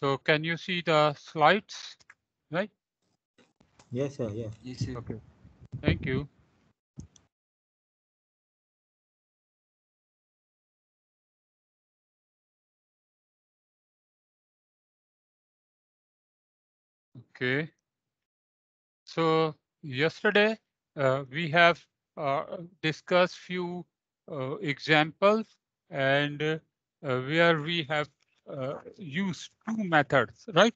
So can you see the slides, right? Yes, sir. Yeah. Yes, sir. Okay. Thank you. Okay. So yesterday uh, we have uh, discussed few uh, examples and uh, where we have uh, use two methods, right?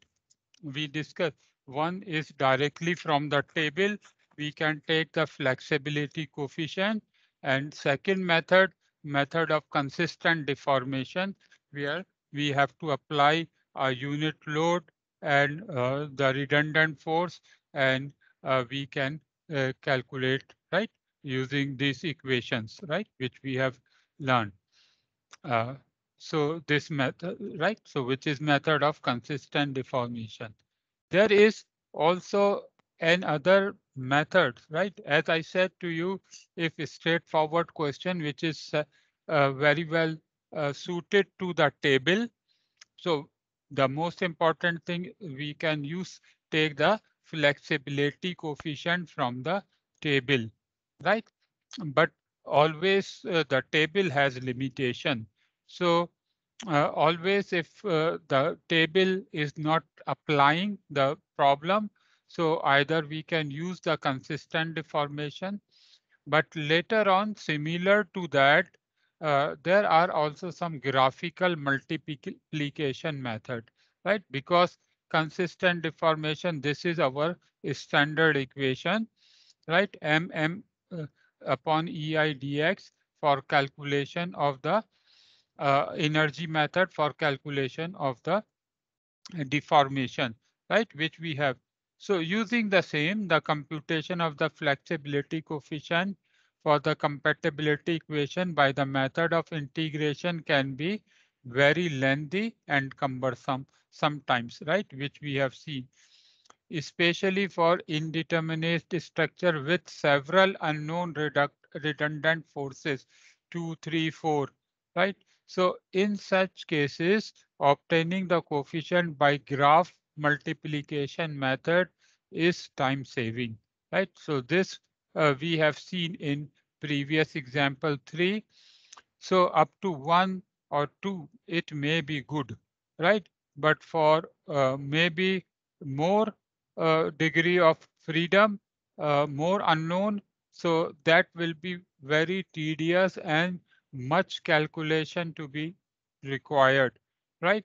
We discussed one is directly from the table. We can take the flexibility coefficient and second method, method of consistent deformation where we have to apply a unit load and uh, the redundant force and uh, we can uh, calculate right using these equations right which we have learned uh, so this method, right? So which is method of consistent deformation. There is also another method, right? As I said to you, if a straightforward question, which is uh, uh, very well uh, suited to the table. So the most important thing we can use, take the flexibility coefficient from the table, right? But always uh, the table has limitation. So uh, always if uh, the table is not applying the problem. So either we can use the consistent deformation, but later on similar to that, uh, there are also some graphical multiplication method, right? Because consistent deformation, this is our standard equation, right? MM upon EI dx for calculation of the uh, energy method for calculation of the deformation, right, which we have. So using the same, the computation of the flexibility coefficient for the compatibility equation by the method of integration can be very lengthy and cumbersome sometimes, right, which we have seen, especially for indeterminate structure with several unknown redundant forces, two, three, four, right? So in such cases, obtaining the coefficient by graph multiplication method is time saving, right? So this uh, we have seen in previous example three. So up to one or two, it may be good, right? But for uh, maybe more uh, degree of freedom, uh, more unknown, so that will be very tedious and much calculation to be required, right?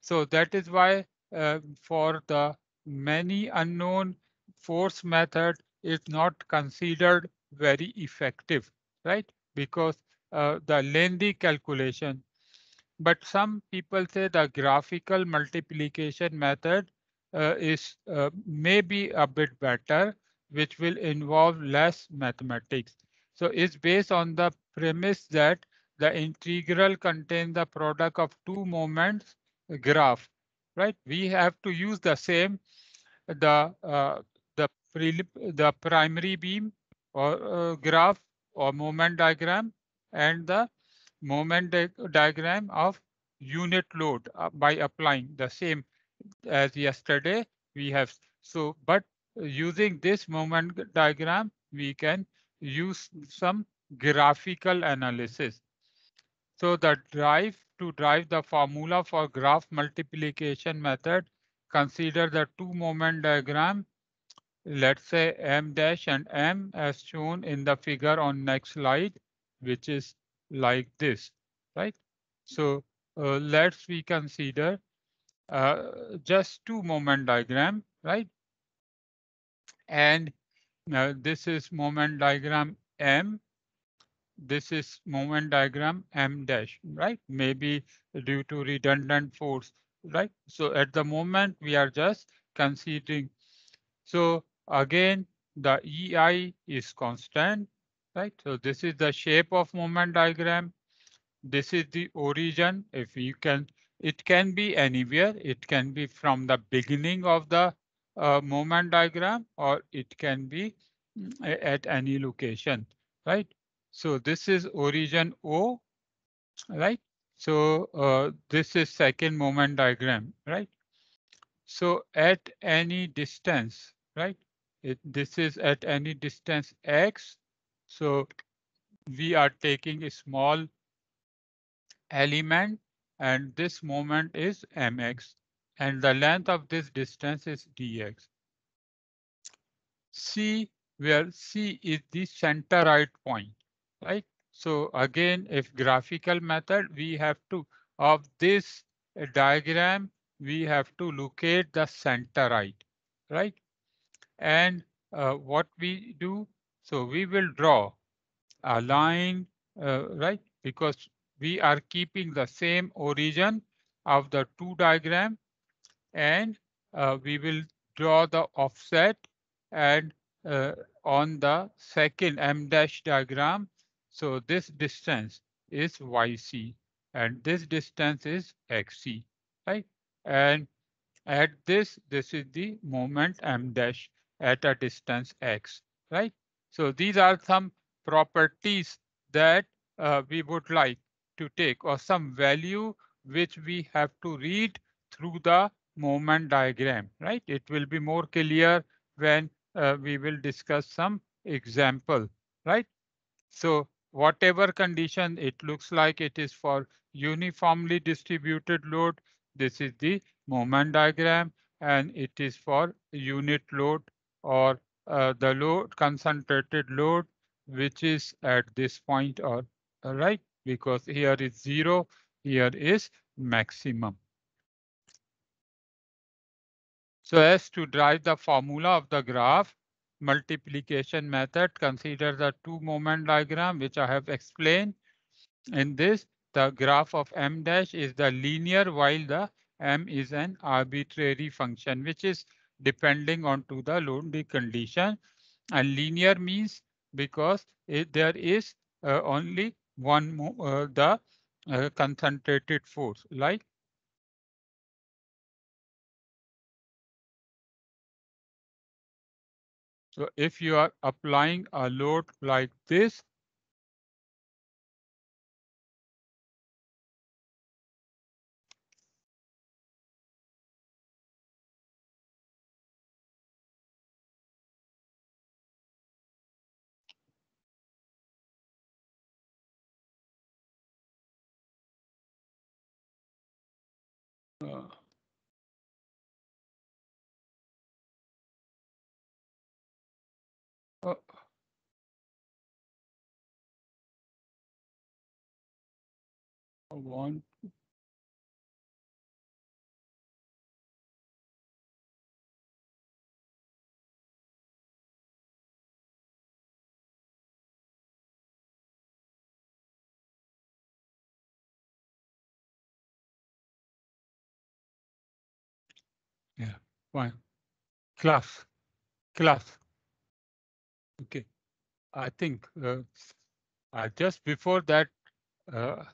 So that is why uh, for the many unknown force method is not considered very effective, right? Because uh, the lengthy calculation. But some people say the graphical multiplication method uh, is uh, maybe a bit better, which will involve less mathematics. So it's based on the premise that the integral contains the product of two moments graph, right? We have to use the same, the uh, the the primary beam or uh, graph or moment diagram and the moment diagram of unit load uh, by applying the same as yesterday we have. So, but using this moment diagram, we can use some graphical analysis. So the drive to drive the formula for graph multiplication method, consider the two moment diagram, let's say M dash and M as shown in the figure on next slide, which is like this, right? So uh, let's we consider uh, just two moment diagram, right? And now uh, this is moment diagram M this is moment diagram M dash, right? Maybe due to redundant force, right? So at the moment we are just considering. So again, the EI is constant, right? So this is the shape of moment diagram. This is the origin. If you can, it can be anywhere. It can be from the beginning of the uh, moment diagram or it can be mm, at any location, right? So this is origin O, right? So uh, this is second moment diagram, right? So at any distance, right? It, this is at any distance x. So we are taking a small element and this moment is mx and the length of this distance is dx. C where C is the center right point right? So again, if graphical method, we have to, of this diagram, we have to locate the center, right? And uh, what we do, so we will draw a line, uh, right? Because we are keeping the same origin of the two diagram and uh, we will draw the offset and uh, on the second M dash diagram, so this distance is yc and this distance is xc, right? And at this, this is the moment m dash at a distance x, right? So these are some properties that uh, we would like to take or some value which we have to read through the moment diagram, right? It will be more clear when uh, we will discuss some example, right? So whatever condition it looks like it is for uniformly distributed load. This is the moment diagram and it is for unit load or uh, the load concentrated load which is at this point or uh, right because here is zero here is maximum. So as to drive the formula of the graph multiplication method, consider the two moment diagram, which I have explained. In this, the graph of m dash is the linear while the m is an arbitrary function, which is depending on to the boundary condition. And linear means because it, there is uh, only one uh, the uh, concentrated force like So if you are applying a load like this, one Yeah, fine. Class, class. Okay, I think uh, I just before that, uh,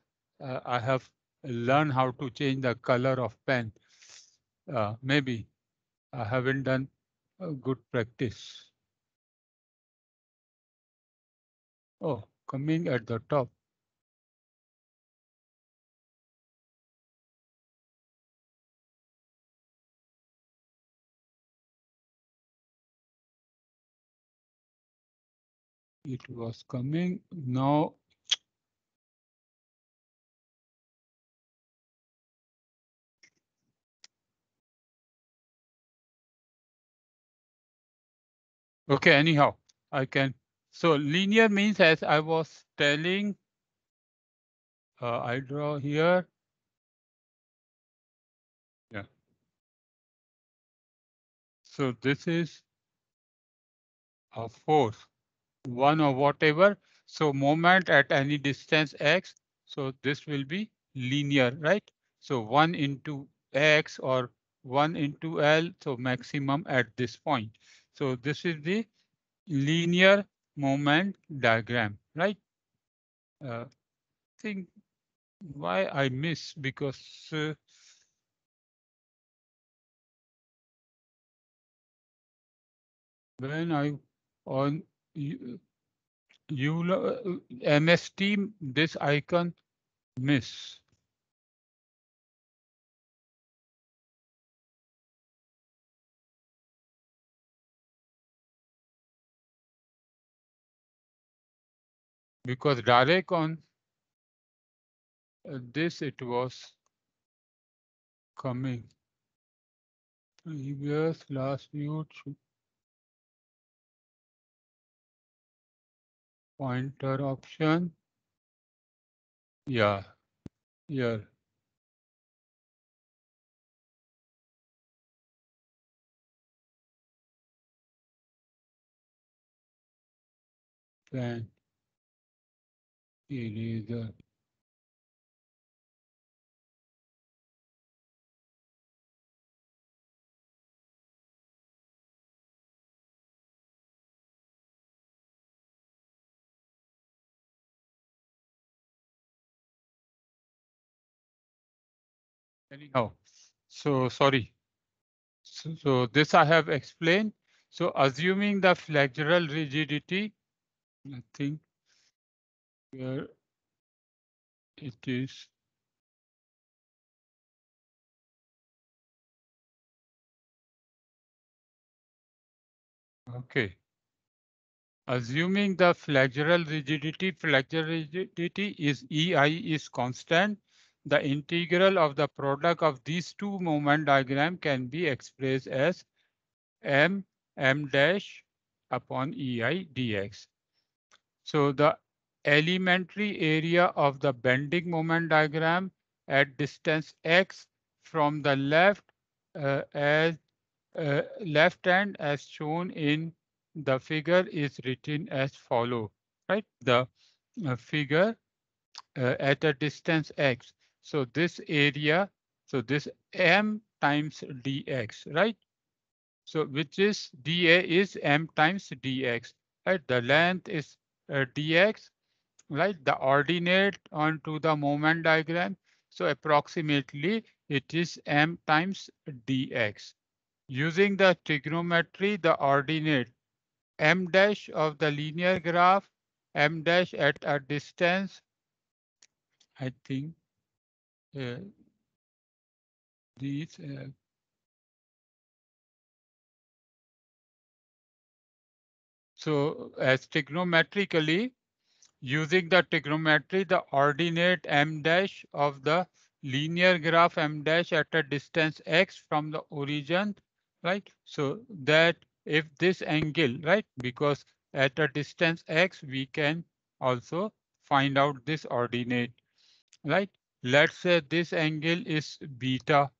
uh, I have learned how to change the color of pen. Uh, maybe I haven't done good practice. Oh, coming at the top. It was coming now Okay, anyhow, I can. So linear means as I was telling, uh, I draw here. Yeah. So this is a force, one or whatever. So moment at any distance x. So this will be linear, right? So 1 into x or 1 into L, so maximum at this point. So this is the linear moment diagram, right? Uh, think why I miss because uh, when I on you, you uh, MST this icon miss because direct on uh, this it was coming previous last viewed pointer option yeah here then it is anyhow so sorry so, so, this i have explained so assuming the flexural rigidity i think where it is Okay. Assuming the flexural rigidity, flexural rigidity is EI is constant, the integral of the product of these two moment diagram can be expressed as m m dash upon EI dx. So the elementary area of the bending moment diagram at distance x from the left uh, as uh, left hand as shown in the figure is written as follow right the uh, figure uh, at a distance x so this area so this m times dx right so which is dA is m times dx right the length is uh, dx right the ordinate onto the moment diagram. So approximately it is m times dx. Using the trigonometry, the ordinate m dash of the linear graph, m dash at a distance, I think uh, these uh, so as trigonometrically Using the trigonometry, the ordinate m dash of the linear graph m dash at a distance x from the origin, right? So that if this angle, right, because at a distance x, we can also find out this ordinate, right? Let's say this angle is beta,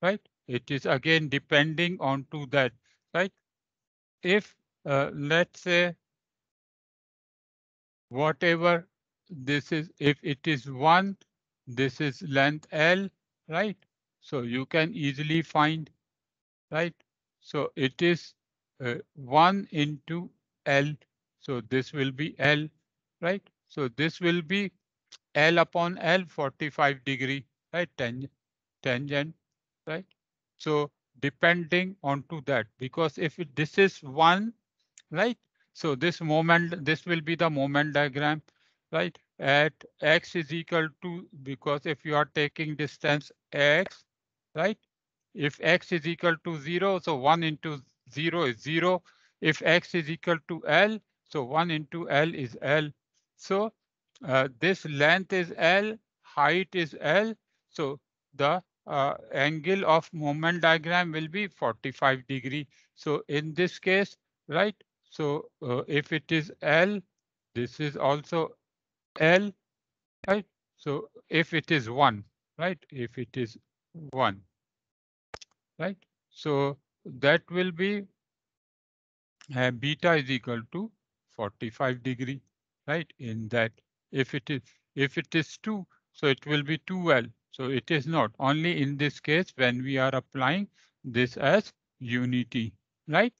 right? It is again depending on to that, right? If uh, let's say whatever this is, if it is one, this is length L, right? So you can easily find, right? So it is uh, one into L. So this will be L, right? So this will be L upon L 45 degree, right? Tang tangent, right? So depending onto that, because if this is one, right? So this moment, this will be the moment diagram, right? At x is equal to, because if you are taking distance x, right? If x is equal to zero, so one into zero is zero. If x is equal to L, so one into L is L. So uh, this length is L, height is L. So the uh, angle of moment diagram will be 45 degree. So in this case, right, so uh, if it is L, this is also L, right? So if it is one, right? If it is one, right? So that will be uh, beta is equal to 45 degree, right? In that if it is if it is two, so it will be 2L. So it is not only in this case when we are applying this as unity, right?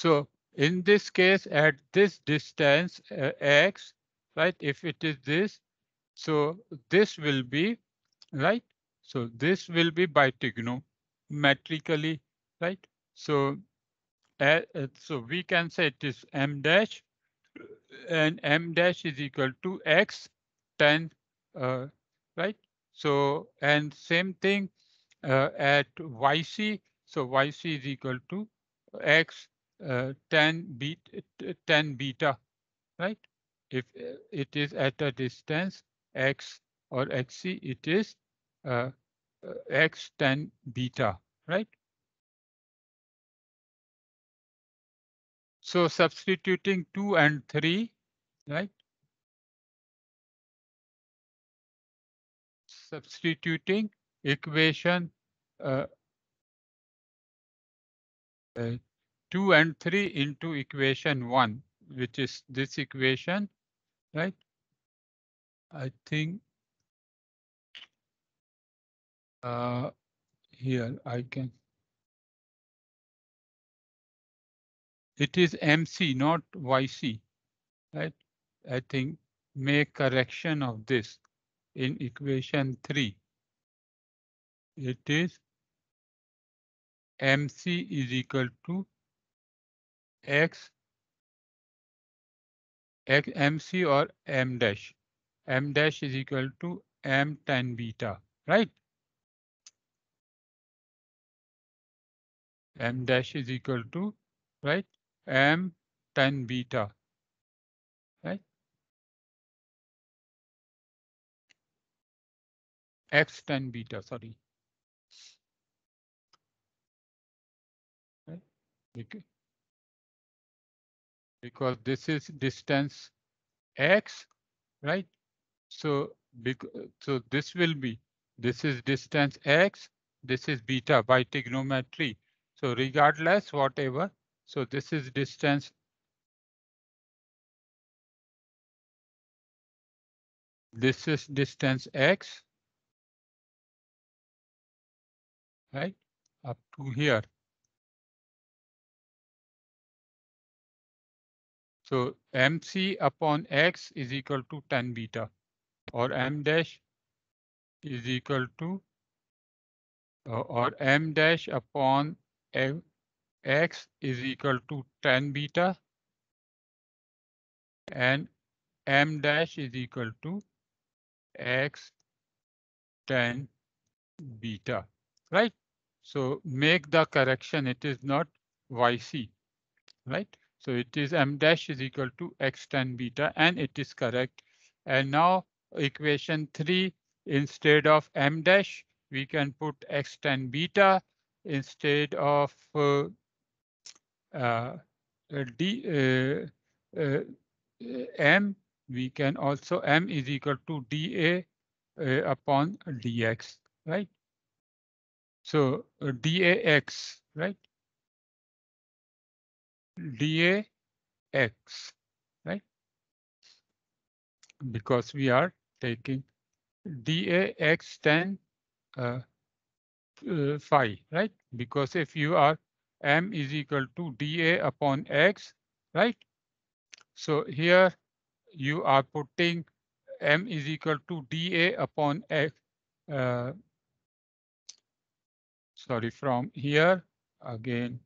So in this case, at this distance uh, x, right, if it is this, so this will be, right, so this will be trigonometrically, right? So, uh, uh, so we can say it is m dash and m dash is equal to x 10, uh, right? So, and same thing uh, at yc. So yc is equal to x uh, 10 beta, beta, right? If uh, it is at a distance x or xc, it is uh, uh x 10 beta, right? So substituting 2 and 3, right? Substituting equation uh, uh, 2 and 3 into equation 1, which is this equation, right? I think uh, here I can. It is MC, not YC, right? I think make correction of this in equation 3. It is MC is equal to x x mc or m dash m dash is equal to m tan beta right m dash is equal to right m tan beta right x tan beta sorry right because this is distance x, right? So, so this will be, this is distance x, this is beta by trigonometry. So regardless, whatever, so this is distance this is distance x right up to here So mc upon x is equal to tan beta or m dash is equal to uh, or m dash upon m, x is equal to tan beta and m dash is equal to x tan beta, right? So make the correction. It is not yc, right? So it is m dash is equal to x tan beta and it is correct. And now equation three, instead of m dash, we can put x tan beta instead of uh, uh, d uh, uh m, we can also m is equal to dA uh, upon dx, right? So uh, dax, right? dAx, right? Because we are taking dAx tan uh, uh, phi, right? Because if you are m is equal to dA upon x, right? So here you are putting m is equal to dA upon x. Uh, sorry, from here again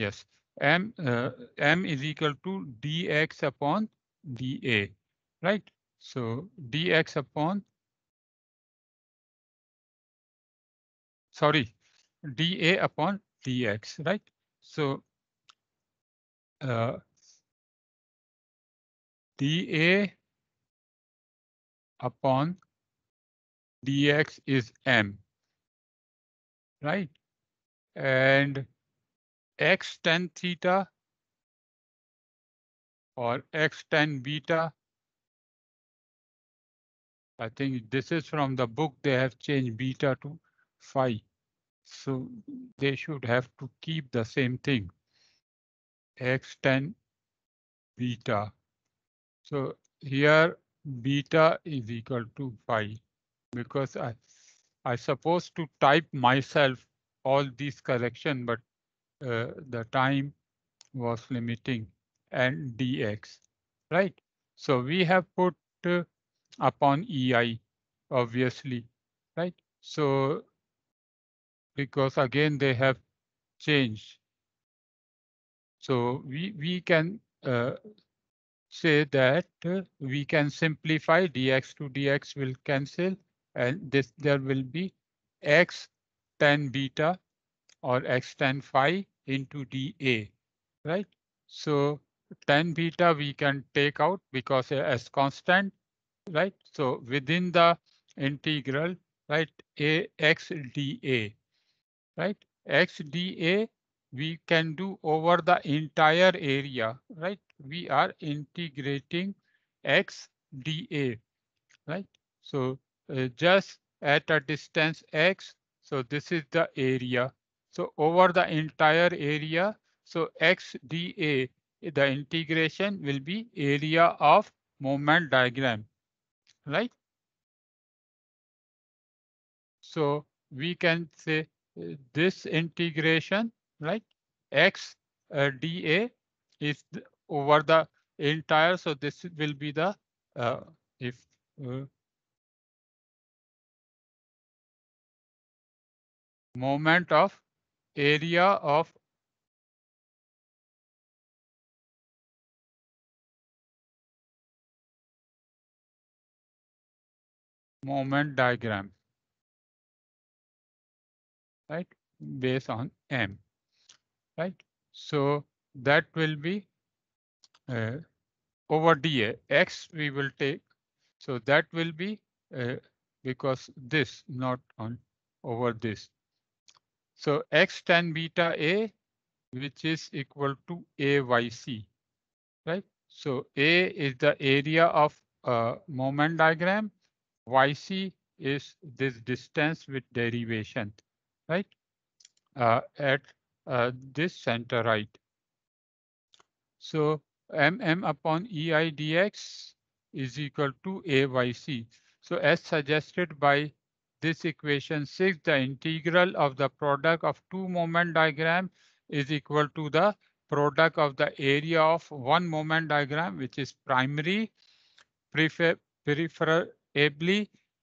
Yes, m uh, m is equal to dx upon dA, right? So dx upon sorry dA upon dx, right? So uh, dA upon dx is m, right? And x tan theta or x tan beta. I think this is from the book. They have changed beta to phi. So they should have to keep the same thing. X tan beta. So here beta is equal to phi because I I supposed to type myself all these correction, but uh, the time was limiting and dx, right? So we have put uh, upon ei, obviously, right? So because again, they have changed. So we, we can uh, say that uh, we can simplify dx to dx will cancel and this there will be x tan beta or x tan phi into dA, right? So tan beta we can take out because as constant, right? So within the integral, right, A x dA, right? X dA we can do over the entire area, right? We are integrating x dA, right? So uh, just at a distance x, so this is the area, so over the entire area, so XDA, the integration will be area of moment diagram, right? So we can say uh, this integration, right? X uh, dA is over the entire. So this will be the uh, if uh, moment of area of moment diagram right based on m right so that will be uh, over da x we will take so that will be uh, because this not on over this so x tan beta A, which is equal to AYC, right? So A is the area of uh, moment diagram. YC is this distance with derivation, right? Uh, at uh, this center right. So mm upon ei dx is equal to ayc. So as suggested by this equation 6, the integral of the product of two moment diagram is equal to the product of the area of one moment diagram, which is primary preferably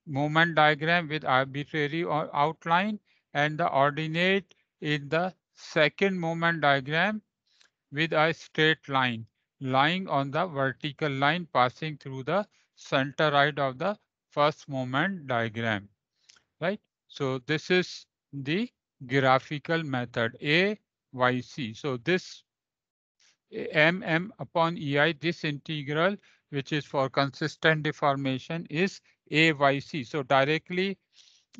moment diagram with arbitrary outline and the ordinate in the second moment diagram with a straight line lying on the vertical line passing through the center right of the first moment diagram right? So this is the graphical method AYC. So this MM upon EI, this integral, which is for consistent deformation is AYC. So directly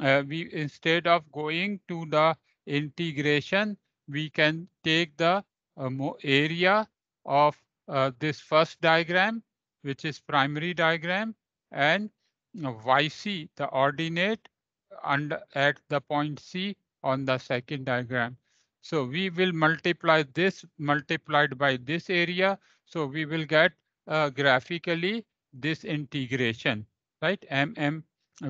uh, we instead of going to the integration, we can take the um, area of uh, this first diagram, which is primary diagram, and YC, the ordinate, and at the point C on the second diagram. So we will multiply this multiplied by this area. So we will get uh, graphically this integration, right? MM,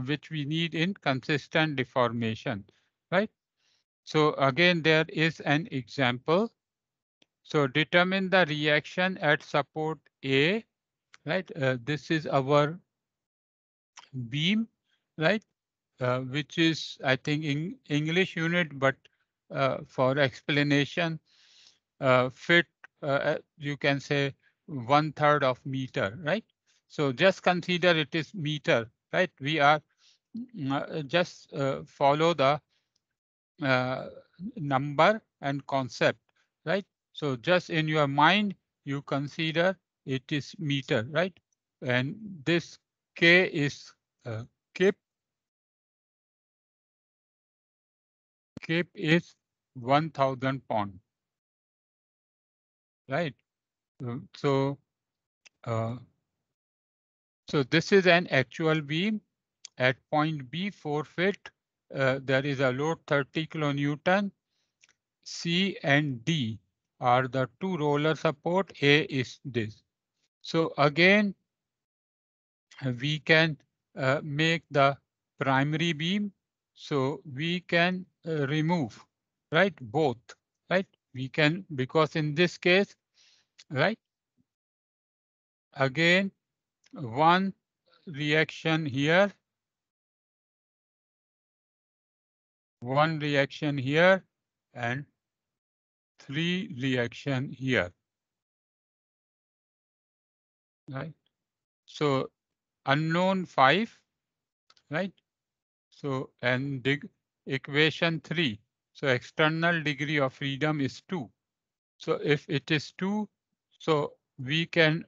which we need in consistent deformation, right? So again, there is an example. So determine the reaction at support A, right? Uh, this is our beam, right? uh, which is, I think, in English unit, but uh, for explanation, uh, fit, uh, uh, you can say one third of meter, right? So just consider it is meter, right? We are mm, uh, just follow the number and concept, right? So just in your mind, you consider it is meter, right? And this K is uh, KIP escape is 1000 thousand pound. Right. So, uh, so this is an actual beam at point B forfeit. Uh, there is a load 30 kilonewton. C and D are the two roller support. A is this. So again, we can uh, make the primary beam so we can uh, remove, right, both, right? We can, because in this case, right, again, one reaction here, one reaction here, and three reaction here. Right? So unknown five, right? So, and dig equation three. So external degree of freedom is two. So if it is two, so we can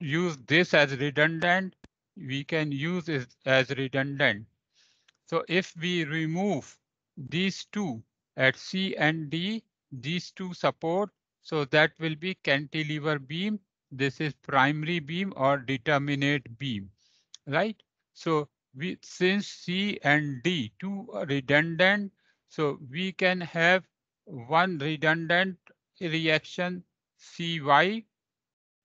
use this as redundant. We can use it as redundant. So if we remove these two at C and D, these two support, so that will be cantilever beam. This is primary beam or determinate beam, right? So we since C and D two redundant, so we can have one redundant reaction CY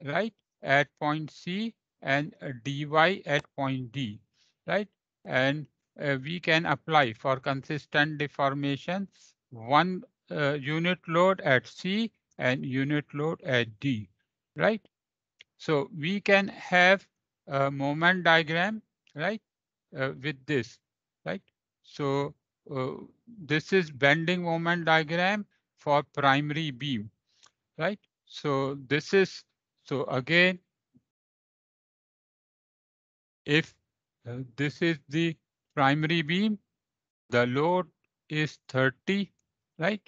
right at point C and dy at point D, right? And uh, we can apply for consistent deformation one uh, unit load at C and unit load at D, right? So we can have a moment diagram, right? Uh, with this, right? So uh, this is bending moment diagram for primary beam, right? So this is, so again, if uh, this is the primary beam, the load is 30, right?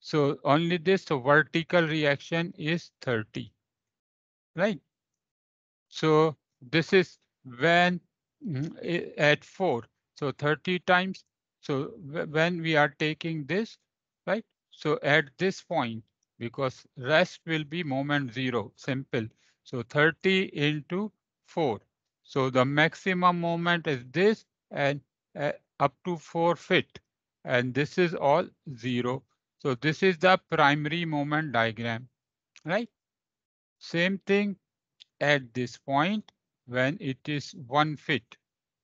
So only this vertical reaction is 30, right? So this is when Mm, eh, at 4. So 30 times. So when we are taking this, right? So at this point, because rest will be moment 0, simple. So 30 into 4. So the maximum moment is this and uh, up to 4 fit. And this is all 0. So this is the primary moment diagram, right? Same thing at this point when it is 1 fit,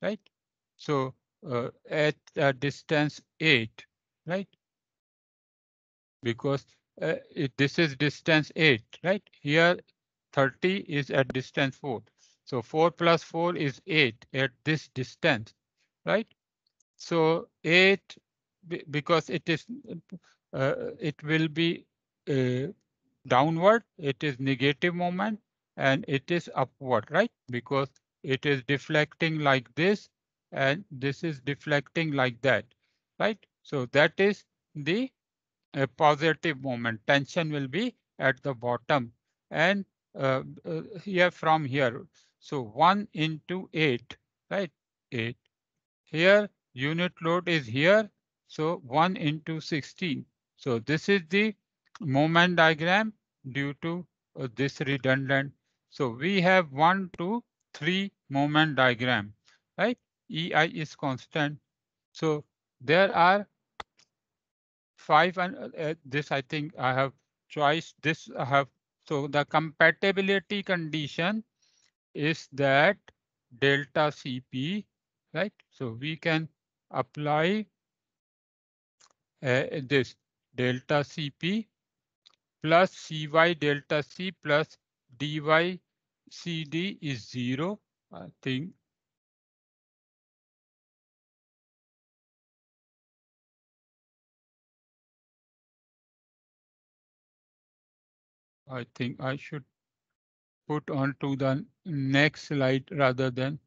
right? So uh, at a distance 8, right? Because uh, it, this is distance 8, right? Here 30 is at distance 4. So 4 plus 4 is 8 at this distance, right? So 8, because it is, uh, it will be uh, downward, it is negative moment, and it is upward, right? Because it is deflecting like this and this is deflecting like that, right? So that is the uh, positive moment. Tension will be at the bottom and uh, uh, here from here. So 1 into 8, right? 8. Here unit load is here. So 1 into 16. So this is the moment diagram due to uh, this redundant so we have one, two, three moment diagram, right? EI is constant. So there are five and uh, uh, this I think I have choice this I have. So the compatibility condition is that delta CP, right? So we can apply uh, this delta CP plus CY delta C plus DY CD is zero, I think. I think I should put on to the next slide rather than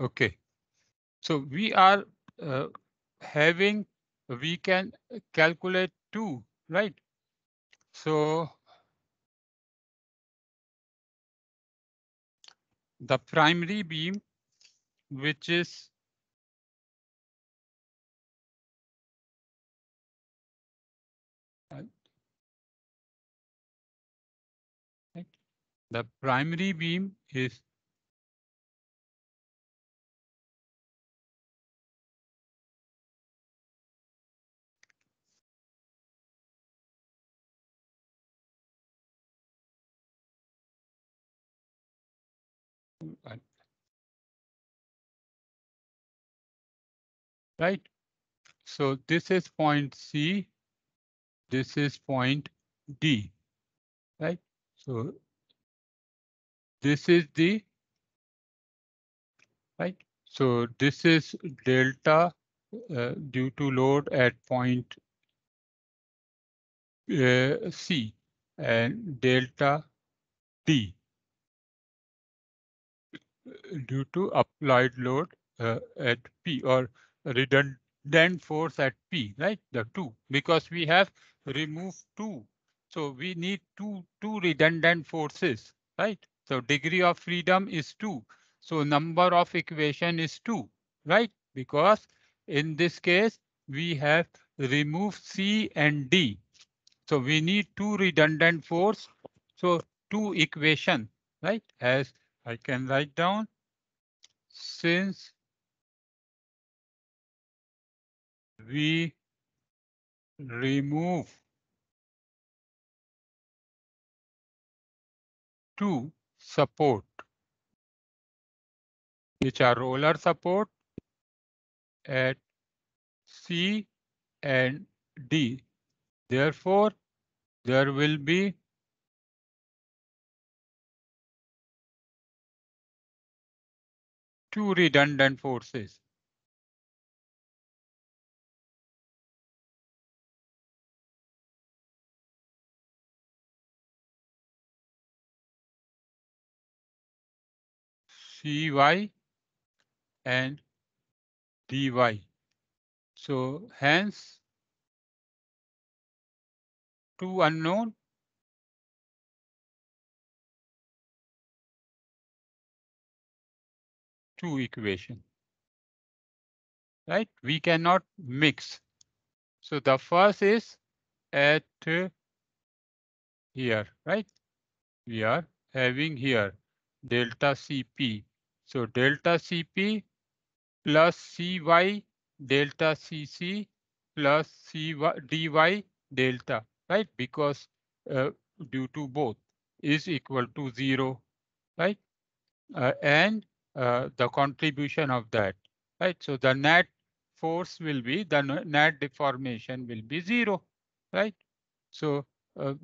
Okay. So we are uh, having, we can calculate two, right? So the primary beam, which is uh, the primary beam is right? So this is point C, this is point D, right? So this is the, right? So this is delta uh, due to load at point uh, C and delta D due to applied load uh, at P or redundant force at P, right? The two, because we have removed two. So we need two, two redundant forces, right? So degree of freedom is two. So number of equation is two, right? Because in this case, we have removed C and D. So we need two redundant force. So two equation, right? As I can write down, since we remove two support, which are roller support at C and D. Therefore, there will be two redundant forces. cy and dy. So hence two unknown two equation. Right? We cannot mix. So the first is at here, right? We are having here delta CP so delta Cp plus Cy delta Cc plus Cy dy delta, right? Because uh, due to both is equal to zero, right? Uh, and uh, the contribution of that, right? So the net force will be, the net deformation will be zero, right? So uh,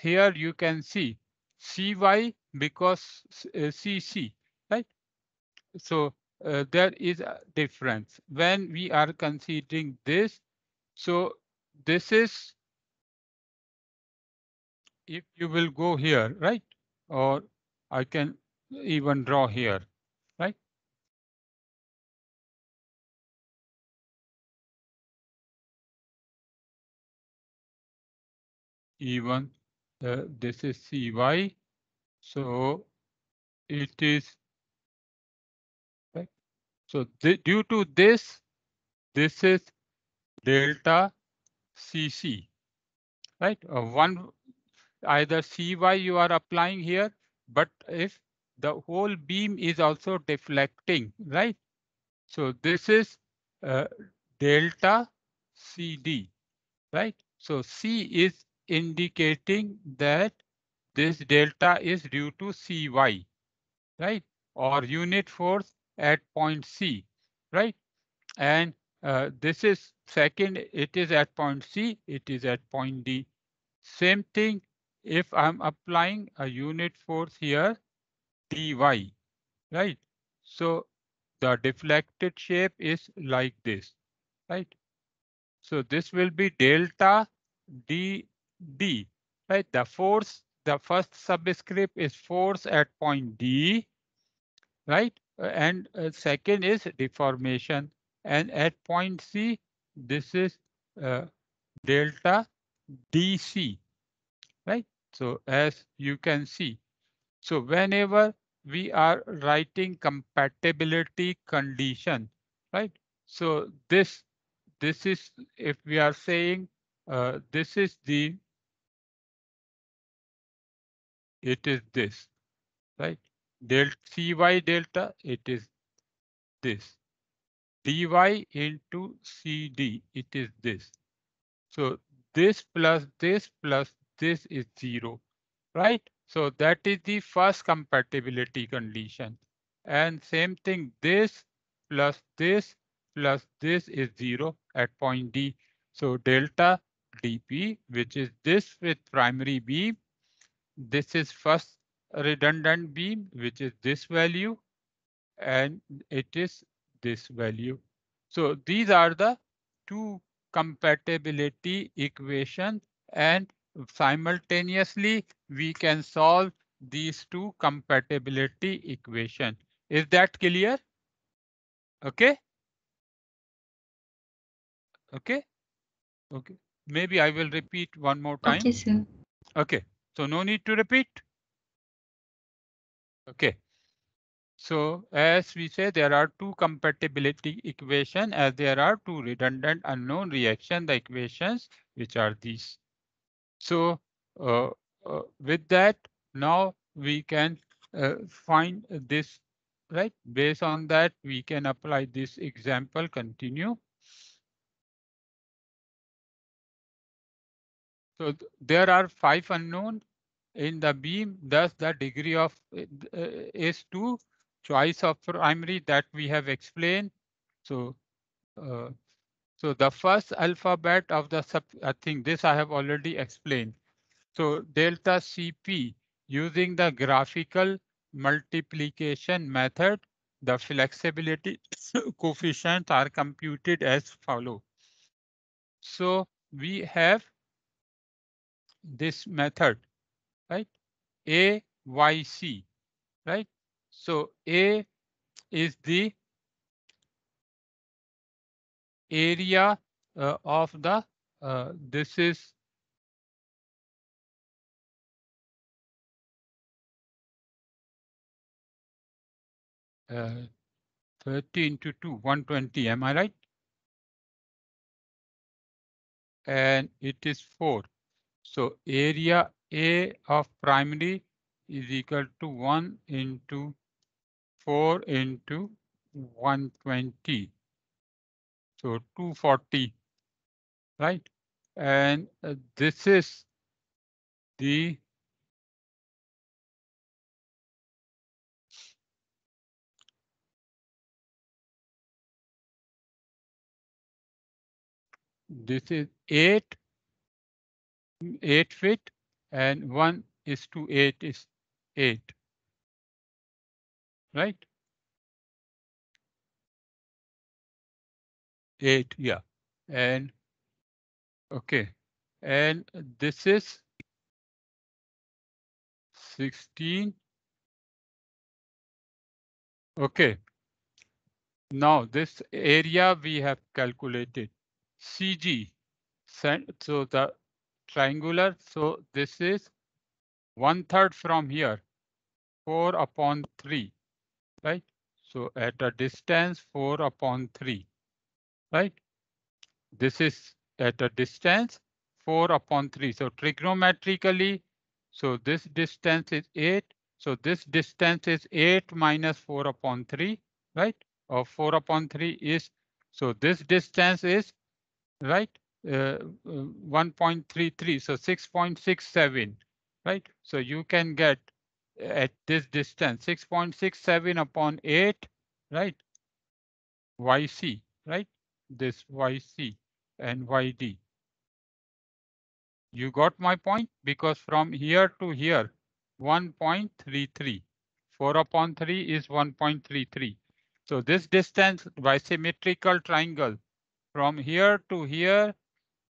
here you can see Cy because uh, Cc so uh, there is a difference. When we are considering this, so this is, if you will go here, right? Or I can even draw here, right? Even uh, this is CY, so it is so due to this, this is delta CC, right? Uh, one either CY you are applying here, but if the whole beam is also deflecting, right? So this is uh, delta CD, right? So C is indicating that this delta is due to CY, right? Or unit force at point C, right? And uh, this is second, it is at point C, it is at point D. Same thing if I'm applying a unit force here, dy, right? So the deflected shape is like this, right? So this will be delta d d, right? The force, the first subscript is force at point d, right? and uh, second is deformation. And at point C, this is uh, delta DC, right? So as you can see, so whenever we are writing compatibility condition, right? So this this is if we are saying uh, this is the it is this, right? del cy delta, it is this. dy into cd, it is this. So this plus this plus this is zero, right? So that is the first compatibility condition. And same thing, this plus this plus this is zero at point D. So delta dp, which is this with primary beam, this is first redundant beam, which is this value, and it is this value. So these are the two compatibility equations and simultaneously we can solve these two compatibility equation. Is that clear? Okay. Okay. Okay. Maybe I will repeat one more time. Okay, sir. Okay. So no need to repeat. Okay. So as we say, there are two compatibility equation as there are two redundant unknown reaction, the equations, which are these. So uh, uh, with that, now we can uh, find this, right? Based on that, we can apply this example, continue. So th there are five unknown in the beam, thus the degree of uh, uh is choice of primary that we have explained. So, uh, so the first alphabet of the sub, I think this I have already explained. So delta CP using the graphical multiplication method, the flexibility coefficients are computed as follow. So we have this method right? A, Y, C, right? So A is the area uh, of the, uh, this is uh, 13 to 2, 120, am I right? And it is 4. So area a of primary is equal to 1 into 4 into 120. So 240, right? And uh, this is the this is 8 8 feet and 1 is to 8 is 8. Right? 8, yeah. And okay. And this is 16. Okay. Now this area we have calculated CG. So the triangular. So this is one third from here, four upon three, right? So at a distance four upon three, right? This is at a distance four upon three. So trigonometrically, so this distance is eight. So this distance is eight minus four upon three, right? Or four upon three is, so this distance is, right? Uh, uh, 1.33, so 6.67, right? So you can get at this distance 6.67 upon 8, right? YC, right? This YC and YD. You got my point? Because from here to here, 1.33. 4 upon 3 is 1.33. So this distance by symmetrical triangle from here to here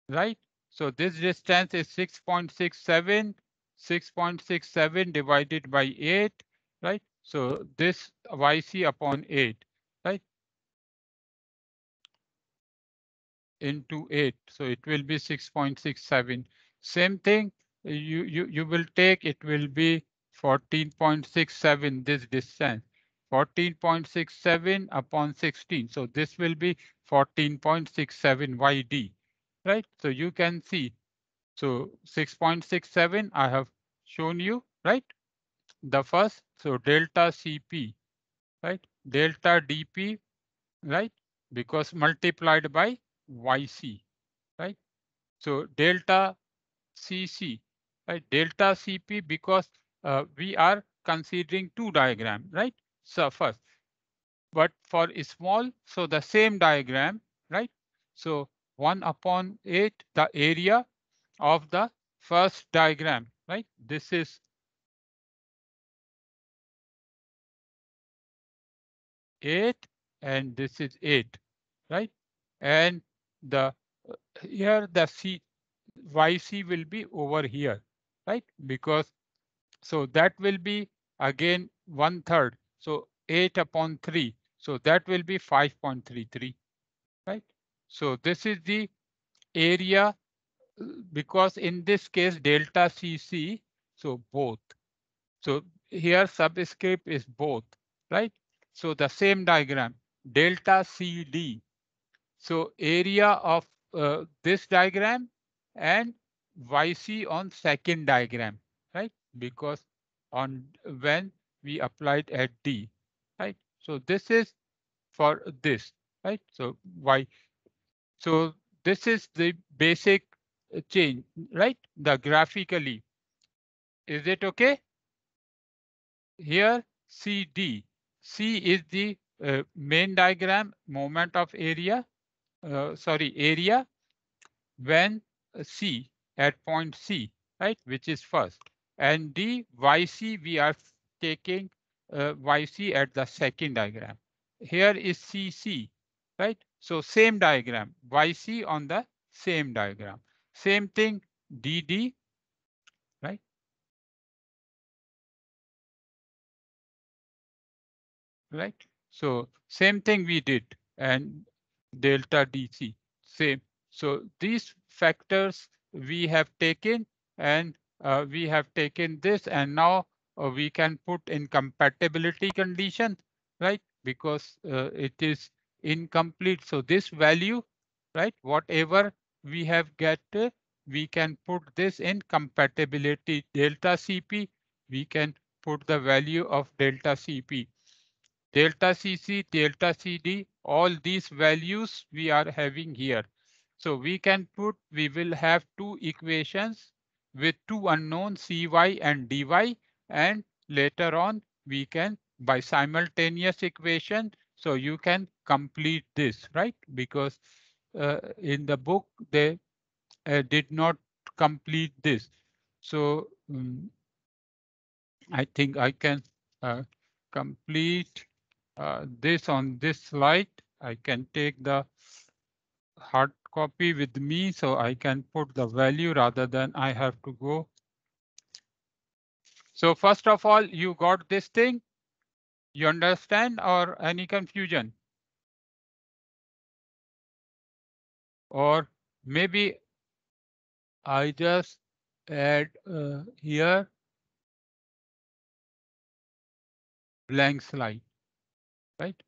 right? So this distance is 6.67, 6.67 divided by 8, right? So this YC upon 8, right? Into 8, so it will be 6.67. Same thing, you, you, you will take, it will be 14.67, this distance. 14.67 upon 16. So this will be 14.67 YD right? So you can see, so 6.67, I have shown you, right? The first, so delta CP, right? Delta DP, right? Because multiplied by YC, right? So delta CC, right? Delta CP because uh, we are considering two diagram, right? So first, but for small, so the same diagram, right? So 1 upon 8, the area of the first diagram, right? This is eight and this is eight, right? And the here the C YC will be over here, right? Because so that will be again one third. So eight upon three. So that will be 5.33. So this is the area because in this case delta CC, so both. So here subscript is both, right? So the same diagram, delta CD. So area of uh, this diagram and YC on second diagram, right? Because on when we applied at D, right? So this is for this, right? So Y so this is the basic change, right? The graphically. Is it okay? Here, CD. C is the uh, main diagram, moment of area, uh, sorry, area when uh, C at point C, right, which is first. And D, YC, we are taking uh, YC at the second diagram. Here is CC, right? So same diagram, YC on the same diagram. Same thing, DD, right? Right? So same thing we did and delta DC, same. So these factors we have taken and uh, we have taken this and now uh, we can put in compatibility condition, right? Because uh, it is incomplete. So this value, right, whatever we have get, we can put this in compatibility delta CP. We can put the value of delta CP. Delta CC, delta CD, all these values we are having here. So we can put, we will have two equations with two unknown cy and dy and later on we can by simultaneous equation so you can complete this, right? Because uh, in the book, they uh, did not complete this. So um, I think I can uh, complete uh, this on this slide. I can take the hard copy with me so I can put the value rather than I have to go. So first of all, you got this thing. You understand or any confusion? Or maybe I just add uh, here blank slide, right?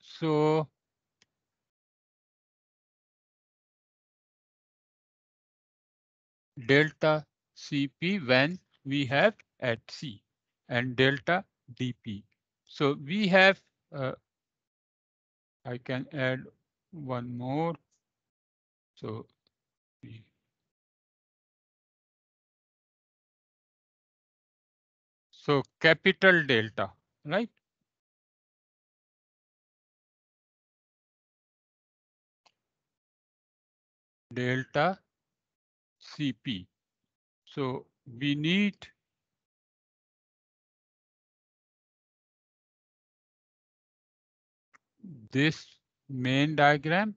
So delta CP when we have at C and delta dp. So we have, uh, I can add one more. So so capital delta, right? Delta CP. So we need this main diagram,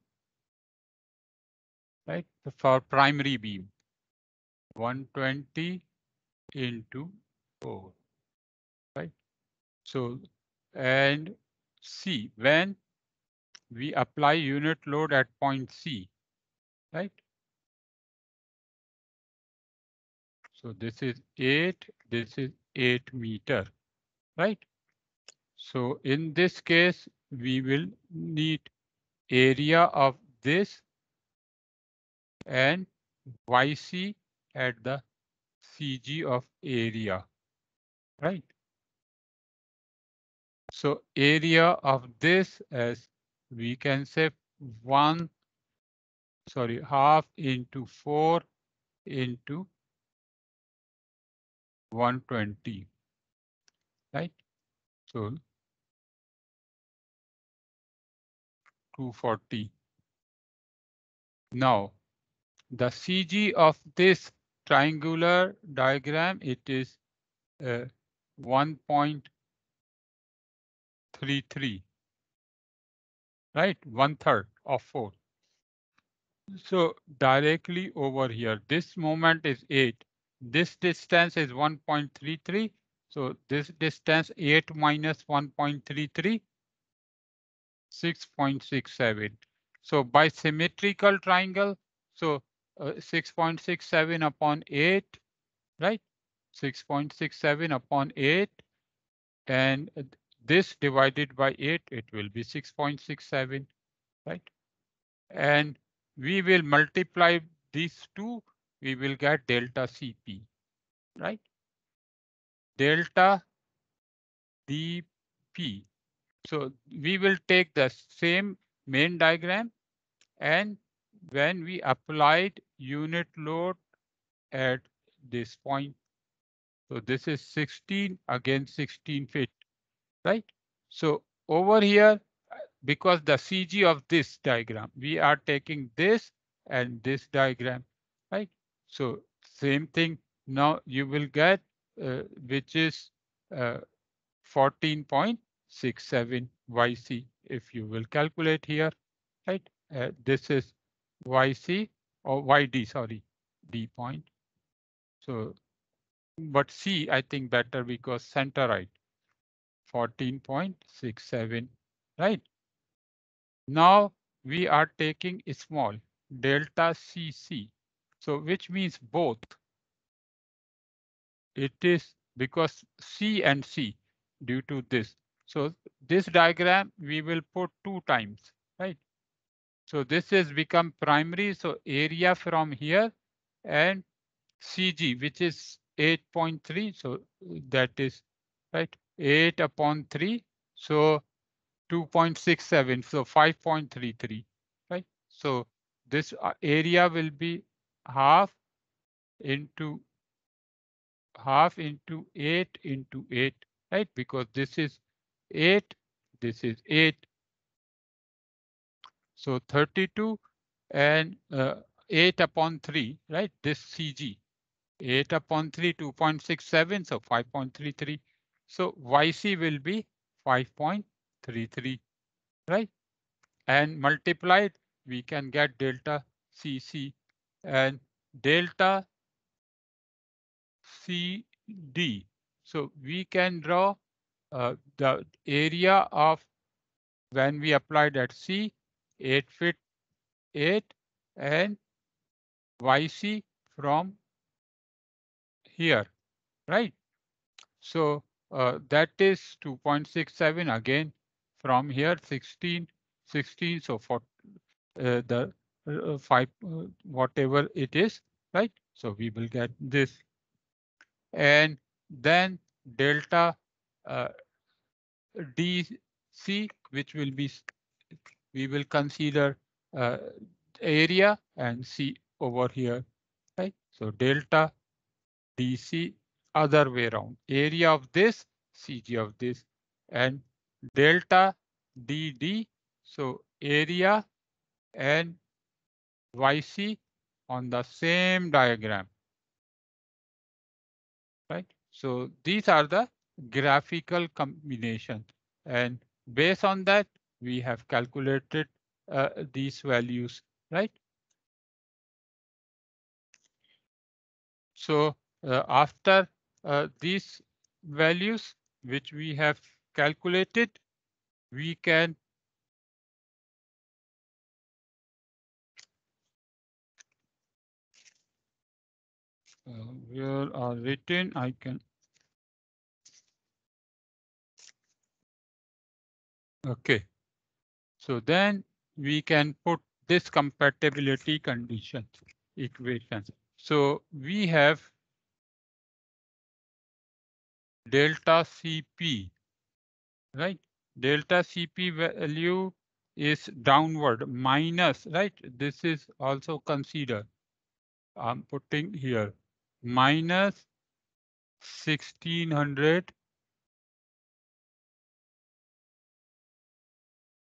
right, for primary beam, 120 into 4, right? So, and C, when we apply unit load at point C, right? So this is 8, this is 8 meter, right? So in this case, we will need area of this and YC at the CG of area, right? So area of this as we can say one, sorry, half into four into 120, right? So 240. Now, the CG of this triangular diagram, it is uh, 1.33, right? One third of four. So directly over here, this moment is eight. This distance is 1.33. So this distance 8 minus 1.33 6.67. So by symmetrical triangle, so uh, 6.67 upon 8, right? 6.67 upon 8. And this divided by 8, it will be 6.67, right? And we will multiply these two, we will get delta CP, right? Delta DP so we will take the same main diagram and when we applied unit load at this point. So this is 16 against 16 feet, right? So over here, because the CG of this diagram, we are taking this and this diagram, right? So same thing now you will get, uh, which is uh, point. 67 YC. If you will calculate here, right, uh, this is YC or YD, sorry, D point. So, but C, I think better because center right, 14.67, right? Now we are taking small delta CC, so which means both. It is because C and C due to this so this diagram we will put two times, right? So this is become primary. So area from here and CG, which is 8.3. So that is right 8 upon 3. So 2.67. So 5.33, right? So this uh, area will be half into half into 8 into 8, right? Because this is 8. This is 8. So 32 and uh, 8 upon 3, right? This CG. 8 upon 3, 2.67, so 5.33. So YC will be 5.33, right? And multiplied, we can get delta CC and delta CD. So we can draw uh, the area of when we applied at C, 8 feet 8 and YC from here, right? So uh, that is 2.67 again from here 16, 16. So for uh, the uh, uh five, uh, whatever it is, right? So we will get this. And then delta uh, DC, which will be, we will consider uh, area and C over here, right? So delta DC other way around, area of this, CG of this, and delta DD, so area and YC on the same diagram. Right, so these are the graphical combination. And based on that, we have calculated uh, these values, right? So uh, after uh, these values, which we have calculated, we can uh, where are written, I can Okay. So then we can put this compatibility condition equation. So we have delta CP, right? Delta CP value is downward minus, right? This is also considered. I'm putting here minus 1600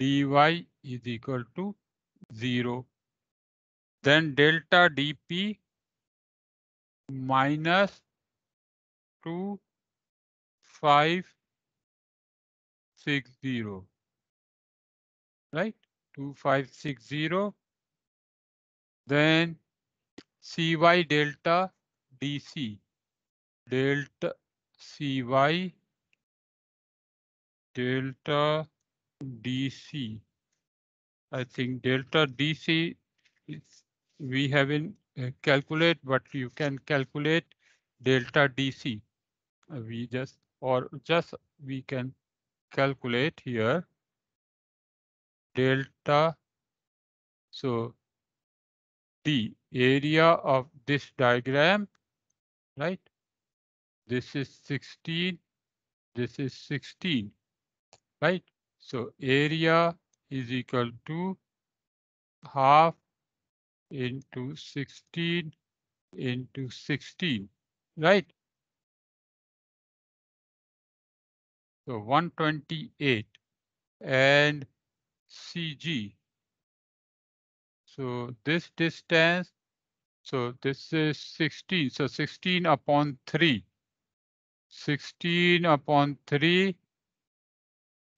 dy is equal to 0. Then delta dp minus 2, 5, 6, 0. Right? 2, 5, 6, 0. Then cy delta dc delta cy delta DC. I think delta DC is, we haven't uh, calculate, but you can calculate delta DC. Uh, we just or just we can calculate here delta. So the area of this diagram, right? This is 16, this is 16, right? So area is equal to half into 16 into 16, right? So 128 and CG. So this distance, so this is 16. So 16 upon 3. 16 upon 3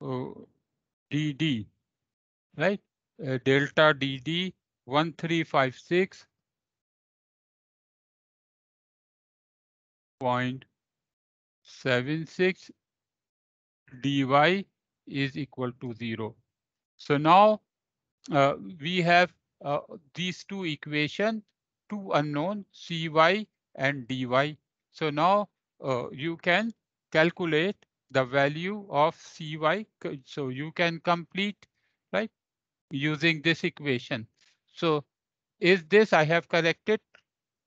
oh, DD, right? Uh, delta DD 1356 point seven six dy is equal to zero. So now uh, we have uh, these two equations, two unknown cy and dy. So now uh, you can calculate the value of cy. So you can complete right using this equation. So is this I have corrected?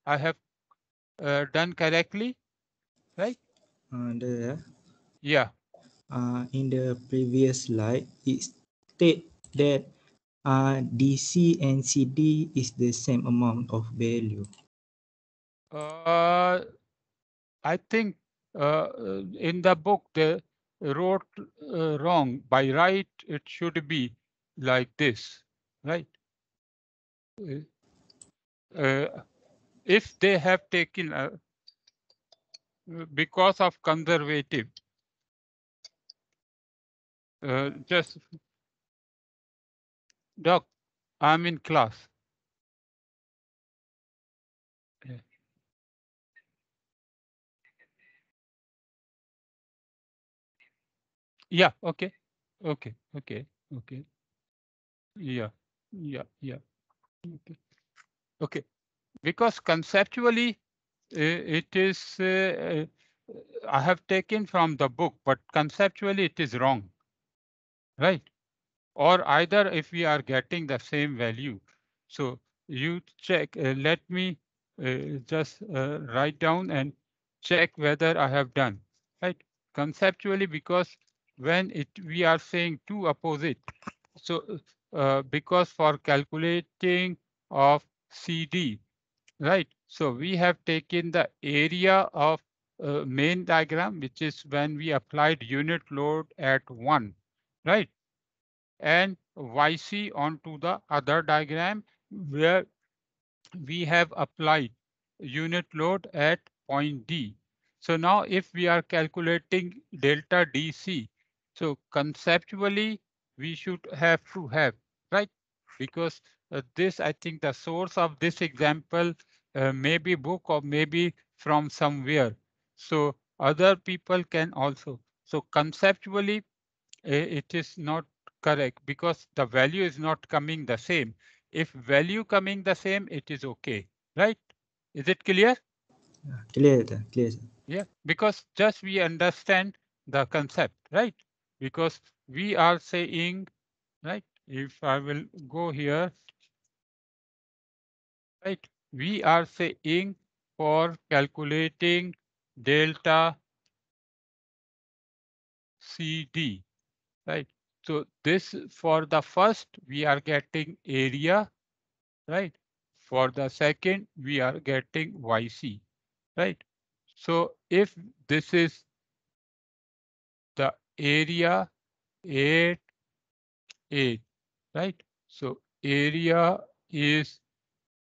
I have uh, done correctly, right? And uh, yeah. Uh, in the previous slide, it state that uh, DC and CD is the same amount of value. Uh, I think uh, uh, in the book they wrote uh, wrong. By right, it should be like this, right? if they have taken a, because of conservative, uh, just doc i'm in class Yeah. Okay. Okay. Okay. Okay. Yeah. Yeah. Yeah. Okay. okay. Because conceptually, it is, uh, uh, I have taken from the book, but conceptually it is wrong. Right. Or either if we are getting the same value. So you check, uh, let me uh, just uh, write down and check whether I have done. Right. Conceptually, because when it we are saying two opposite. So uh, because for calculating of CD, right? So we have taken the area of uh, main diagram, which is when we applied unit load at one, right? And YC onto the other diagram where we have applied unit load at point D. So now if we are calculating delta DC, so conceptually, we should have to have, right? Because uh, this, I think the source of this example uh, may be book or maybe from somewhere. So other people can also. So conceptually, it is not correct because the value is not coming the same. If value coming the same, it is okay, right? Is it clear? Yeah, clear, clear. Yeah, because just we understand the concept, right? because we are saying, right, if I will go here, right, we are saying for calculating delta CD, right? So this for the first, we are getting area, right? For the second, we are getting YC, right? So if this is area 8 8 right so area is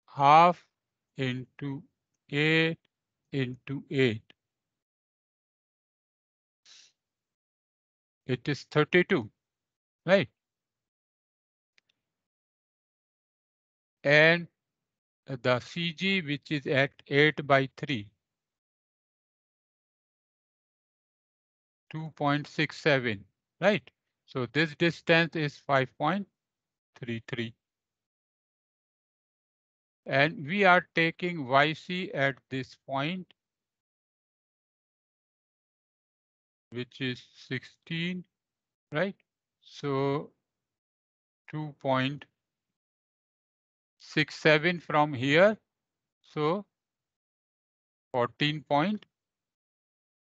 half into 8 into 8 it is 32 right and the cg which is at 8 by 3 2.67, right? So this distance is 5.33. And we are taking YC at this point, which is 16, right? So 2.67 from here. So 14.5.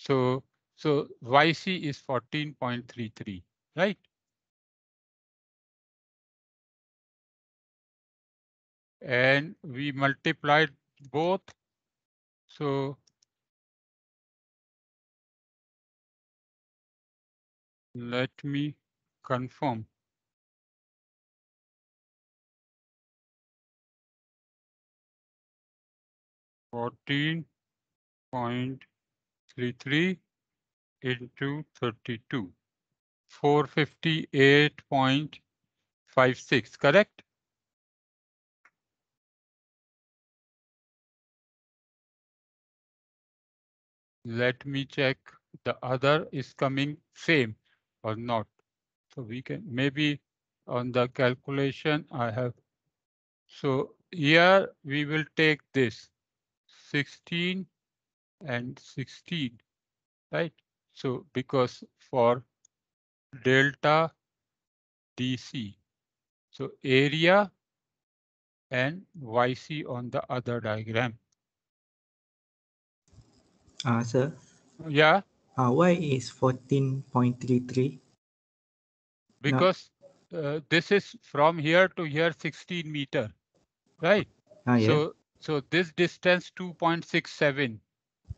So, so YC is 14.33, right? And we multiplied both. So let me confirm. Fourteen point 33 into 32. 458.56, correct? Let me check the other is coming same or not. So we can maybe on the calculation I have. So here we will take this 16 and 16, right? So because for delta DC, so area and YC on the other diagram. Uh, sir? Yeah? Uh, why is 14.33? Because no. uh, this is from here to here 16 meter, right? Uh, yeah. So so this distance 2.67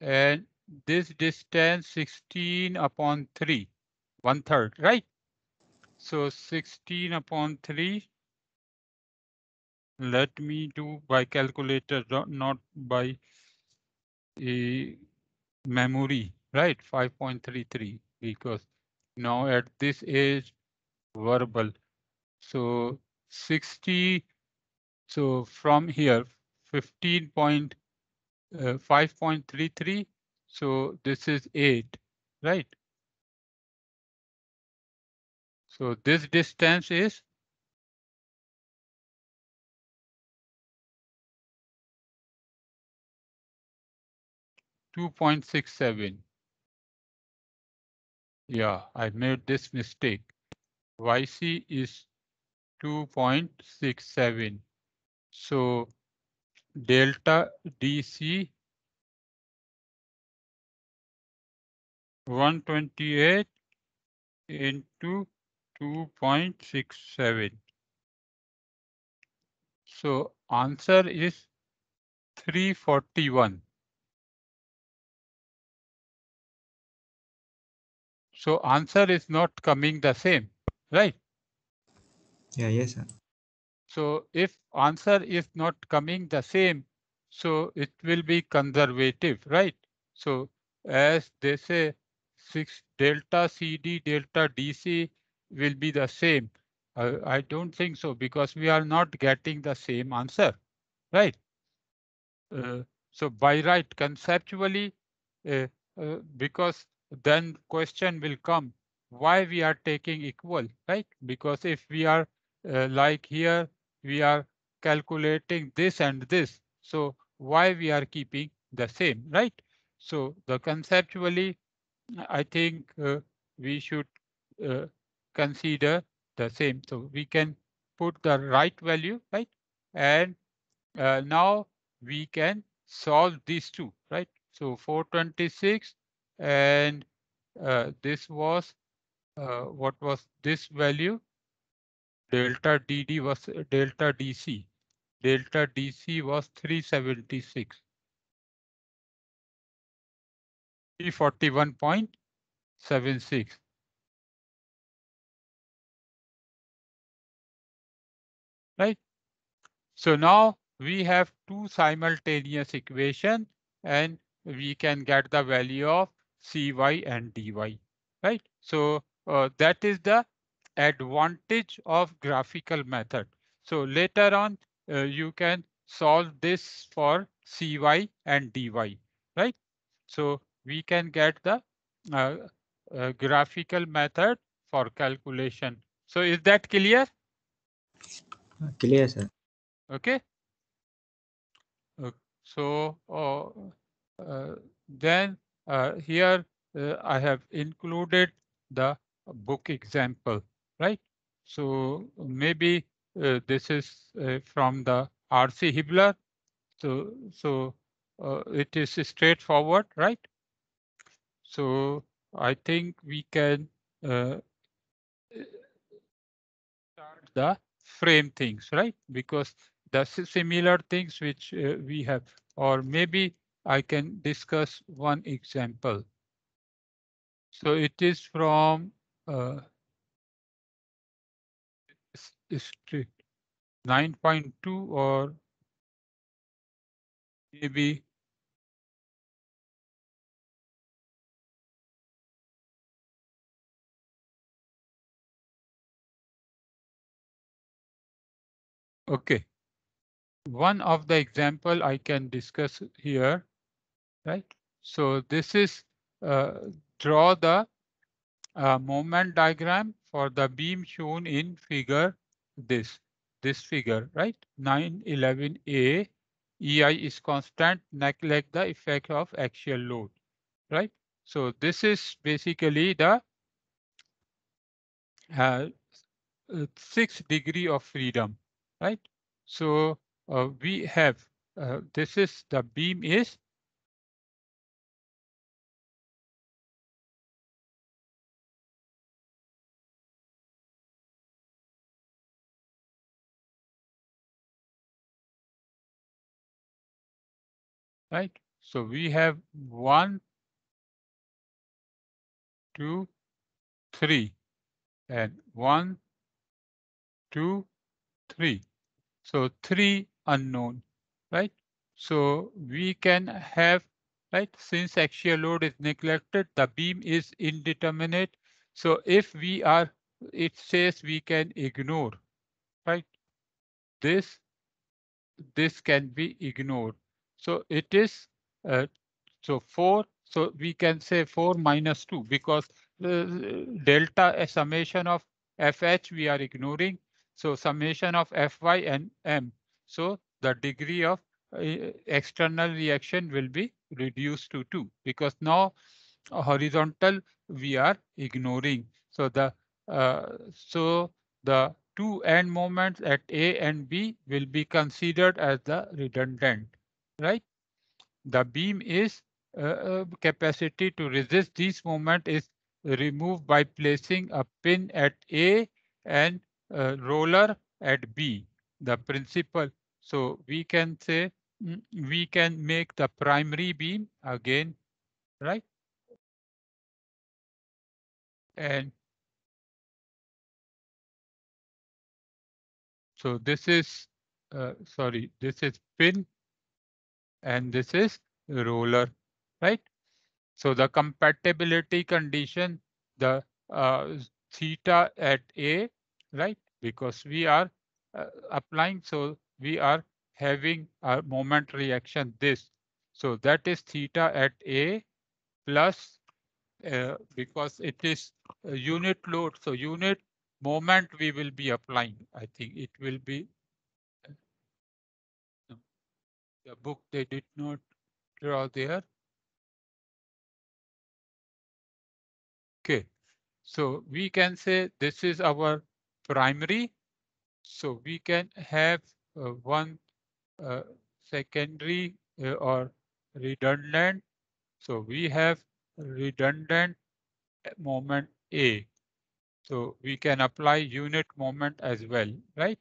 and this distance 16 upon 3, one third, right? So 16 upon 3. Let me do by calculator, not by a memory, right? 5.33 because now at this age verbal. So 60. So from here, 15. point uh, 5.33. So this is 8, right? So this distance is two point six seven. Yeah, I made this mistake. YC is two point six seven. So delta DC 128 into 2.67. So answer is 341. So answer is not coming the same, right? Yeah, yes, sir. So if answer is not coming the same, so it will be conservative, right? So as they say, 6 delta CD delta DC will be the same. I don't think so because we are not getting the same answer, right? Uh, so by right conceptually, uh, uh because then question will come why we are taking equal, right? Because if we are uh, like here, we are calculating this and this. So why we are keeping the same, right? So the conceptually, I think uh, we should uh, consider the same. So we can put the right value, right? And uh, now we can solve these two, right? So 426 and uh, this was uh, what was this value Delta DD was delta DC. Delta DC was 376. 341.76. Right. So now we have two simultaneous equation and we can get the value of cy and dy. Right. So uh, that is the advantage of graphical method. So later on, uh, you can solve this for cy and dy, right? So we can get the uh, uh, graphical method for calculation. So is that clear? Clear, sir. Okay. Uh, so uh, uh, then here I have included the book example right? So maybe uh, this is uh, from the RC Hibbler. So, so uh, it is straightforward, right? So I think we can uh, start the frame things, right? Because the similar things which uh, we have, or maybe I can discuss one example. So it is from uh, district 9.2 or maybe Okay. One of the example I can discuss here, right? So this is uh, draw the uh, moment diagram for the beam shown in figure this this figure, right? 911A EI is constant, neglect the effect of axial load, right? So this is basically the uh, six degree of freedom, right? So uh, we have, uh, this is the beam is right? So we have one, two, three, and one, two, three. So three unknown, right? So we can have, right, since axial load is neglected, the beam is indeterminate. So if we are, it says we can ignore, right? This, this can be ignored. So it is, uh, so 4, so we can say 4 minus 2 because the delta summation of FH we are ignoring. So summation of FY and M. So the degree of uh, external reaction will be reduced to 2 because now horizontal we are ignoring. So the uh, so the two end moments at A and B will be considered as the redundant right? The beam is uh, uh, capacity to resist this moment is removed by placing a pin at A and a roller at B, the principle. So we can say mm, we can make the primary beam again, right? And so this is, uh, sorry, this is pin and this is roller, right? So the compatibility condition, the uh, theta at A, right? Because we are uh, applying, so we are having a moment reaction this. So that is theta at A plus, uh, because it is unit load. So unit moment we will be applying. I think it will be the book they did not draw there. Okay, so we can say this is our primary. So we can have uh, one uh, secondary uh, or redundant. So we have redundant moment A. So we can apply unit moment as well, right?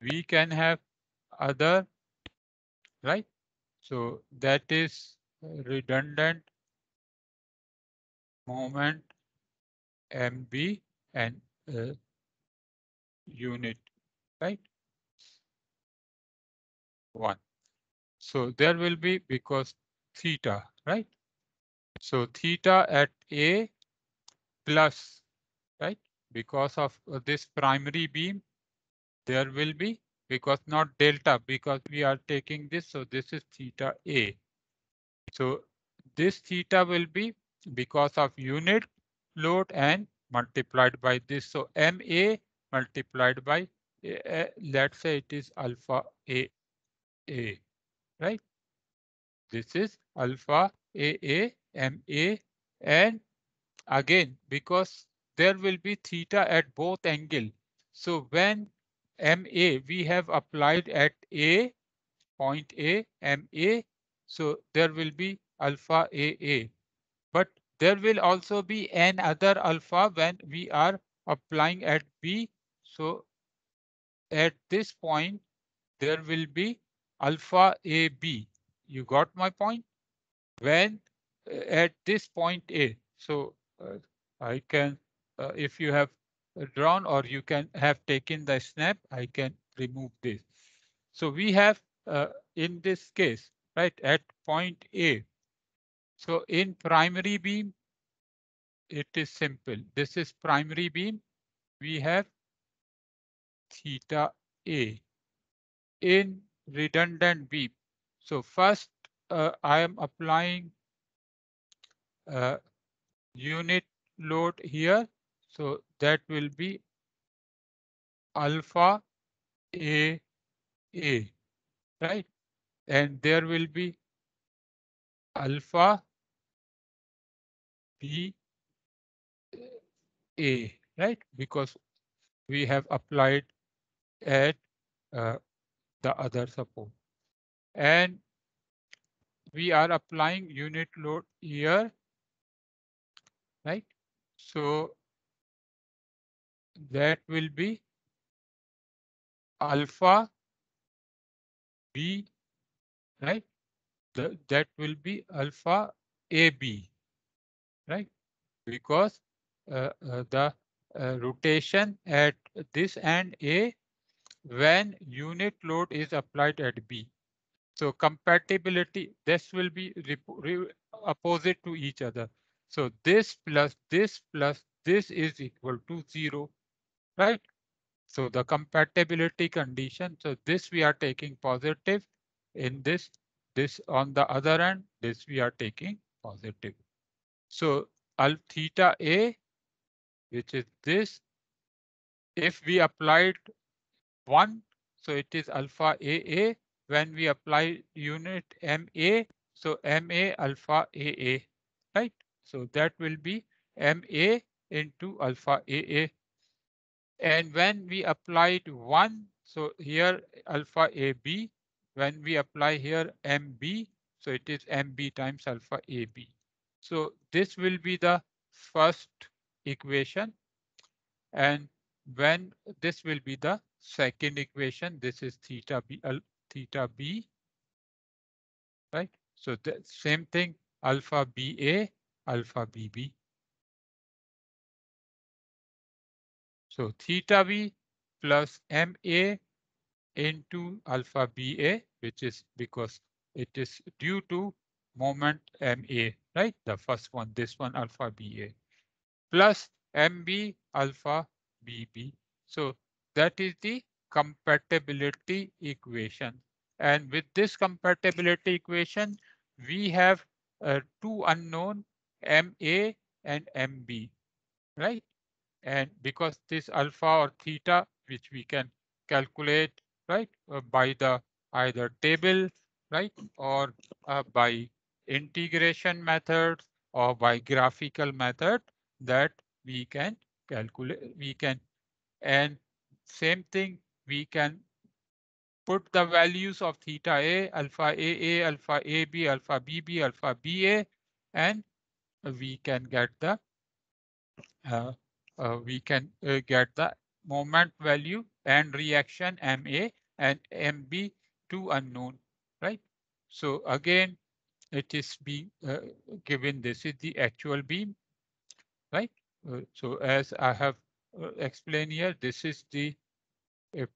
we can have other, right? So that is redundant moment MB and uh, unit, right? One. So there will be because theta, right? So theta at A plus, right? Because of this primary beam, there will be because not delta because we are taking this. So this is theta A. So this theta will be because of unit load and multiplied by this. So MA multiplied by let's say it is alpha A A, right? This is alpha A A MA and again because there will be theta at both angle. So when MA, we have applied at A, point A, MA. So there will be alpha AA. But there will also be an other alpha when we are applying at B. So at this point, there will be alpha AB. You got my point? When uh, at this point A. So uh, I can, uh, if you have drawn or you can have taken the snap, I can remove this. So we have uh, in this case, right, at point A. So in primary beam, it is simple. This is primary beam. We have theta A in redundant beam. So first uh, I am applying uh, unit load here. So that will be alpha a a right and there will be alpha b a right because we have applied at uh, the other support and we are applying unit load here right so that will be alpha b right the, that will be alpha ab right because uh, uh, the uh, rotation at this end a when unit load is applied at b so compatibility this will be opposite to each other so this plus this plus this is equal to zero right? So the compatibility condition, so this we are taking positive in this, this on the other end, this we are taking positive. So alpha theta A, which is this, if we applied one, so it is alpha AA. When we apply unit MA, so MA alpha AA, right? So that will be MA into alpha AA. And when we applied one, so here alpha AB, when we apply here MB, so it is MB times alpha AB. So this will be the first equation. And when this will be the second equation, this is theta B, theta B, right? So the same thing, alpha BA, alpha BB. So theta v plus ma into alpha ba, which is because it is due to moment ma, right? The first one, this one alpha ba plus mb alpha bb. So that is the compatibility equation. And with this compatibility equation, we have uh, two unknown MA and MB, right? And because this alpha or theta, which we can calculate, right, uh, by the either table, right, or uh, by integration methods or by graphical method that we can calculate, we can, and same thing, we can put the values of theta a, alpha a, a, alpha a, b, alpha b, b, alpha b, a, and we can get the uh, uh, we can uh, get the moment value and reaction MA and MB to unknown, right? So again, it is being uh, given this is the actual beam, right? Uh, so as I have uh, explained here, this is the uh,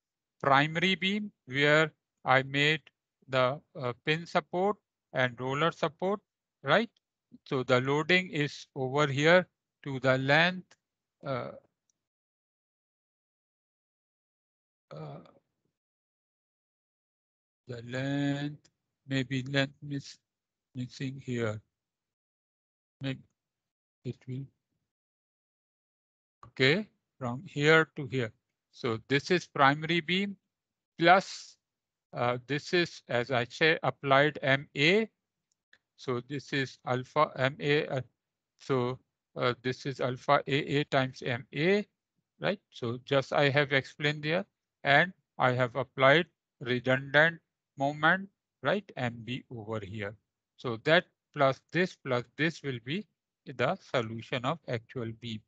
primary beam where I made the pin support and roller support, right? So the loading is over here to the length uh, uh, the land, maybe land miss, missing here. Maybe it will. Okay, from here to here. So this is primary beam plus uh, this is, as I say, applied MA. So this is alpha MA. Uh, so uh, this is alpha AA times MA, right? So just I have explained there and I have applied redundant moment, right? MB over here. So that plus this plus this will be the solution of actual beam.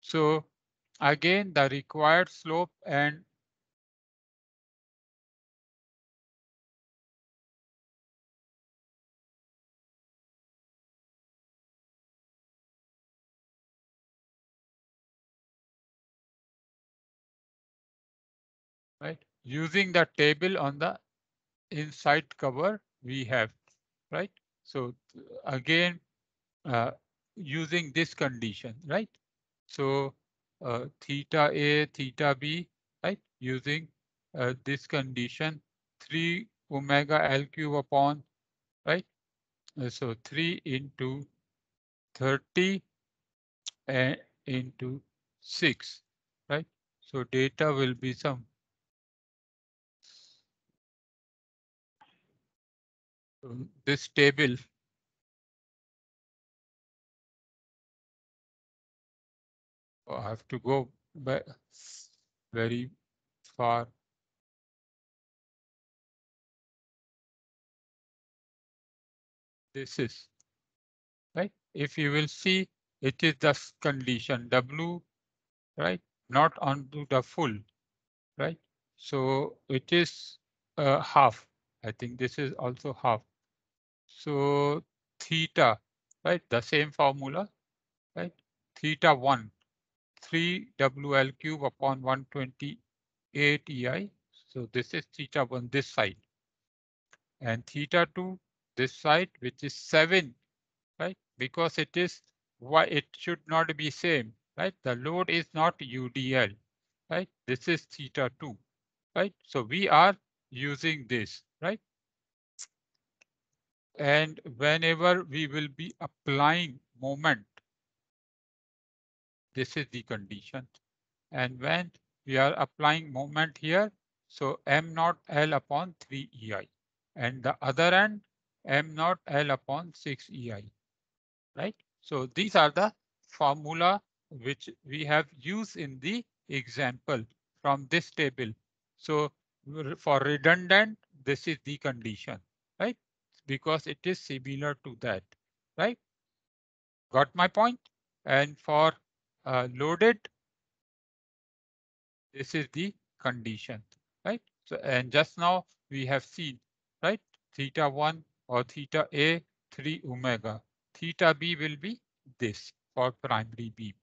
So again, the required slope and right? Using the table on the inside cover we have, right? So again, uh, using this condition, right? So uh, theta A, theta B, right? Using uh, this condition, 3 omega L cube upon, right? Uh, so 3 into 30 and uh, into 6, right? So data will be some this table I have to go back very far. This is right. If you will see, it is the condition W, right? Not onto the full, right? So it is uh, half. I think this is also half. So theta, right? The same formula, right? Theta 1, 3 WL cube upon 128 EI. So this is theta 1 this side. And theta 2 this side, which is 7, right? Because it is why it should not be same, right? The load is not UDL, right? This is theta 2, right? So we are using this, and whenever we will be applying moment, this is the condition. And when we are applying moment here, so m not L upon 3 EI. And the other end, m not L upon 6 EI. Right? So these are the formula which we have used in the example from this table. So for redundant, this is the condition because it is similar to that, right? Got my point? And for uh, loaded, this is the condition, right? So, and just now we have seen, right? Theta 1 or theta A, 3 omega. Theta B will be this for primary beam.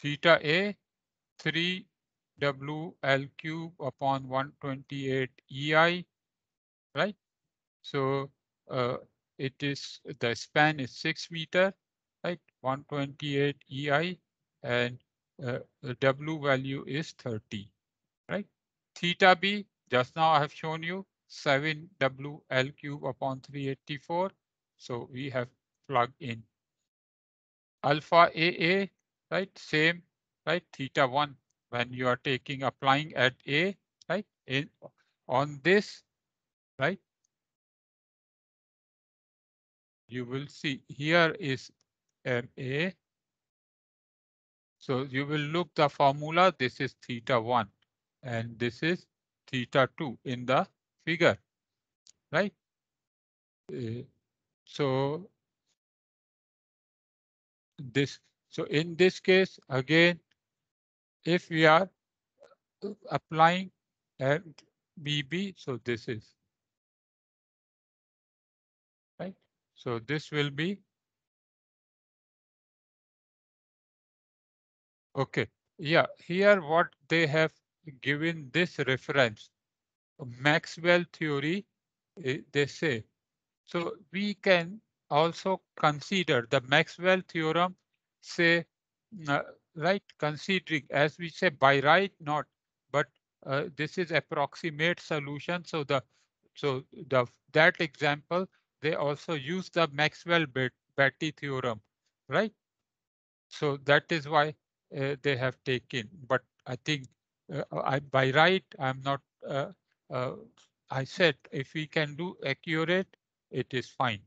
theta A 3 WL cube upon 128 EI, right? So uh, it is, the span is six meter, right? 128 EI and uh, the W value is 30, right? Theta B, just now I have shown you 7 WL cube upon 384. So we have plugged in. Alpha AA right? Same, right? Theta one when you are taking applying at A, right? In on this, right? You will see here is MA. So you will look the formula. This is theta one and this is theta two in the figure, right? Uh, so this so in this case, again, if we are applying and BB, so this is. Right. So this will be. OK, yeah, here what they have given this reference, Maxwell theory, eh, they say. So we can also consider the Maxwell theorem say uh, right considering as we say by right not but uh, this is approximate solution so the so the that example they also use the maxwell batty theorem right so that is why uh, they have taken but i think uh, I, by right i'm not uh, uh, i said if we can do accurate it is fine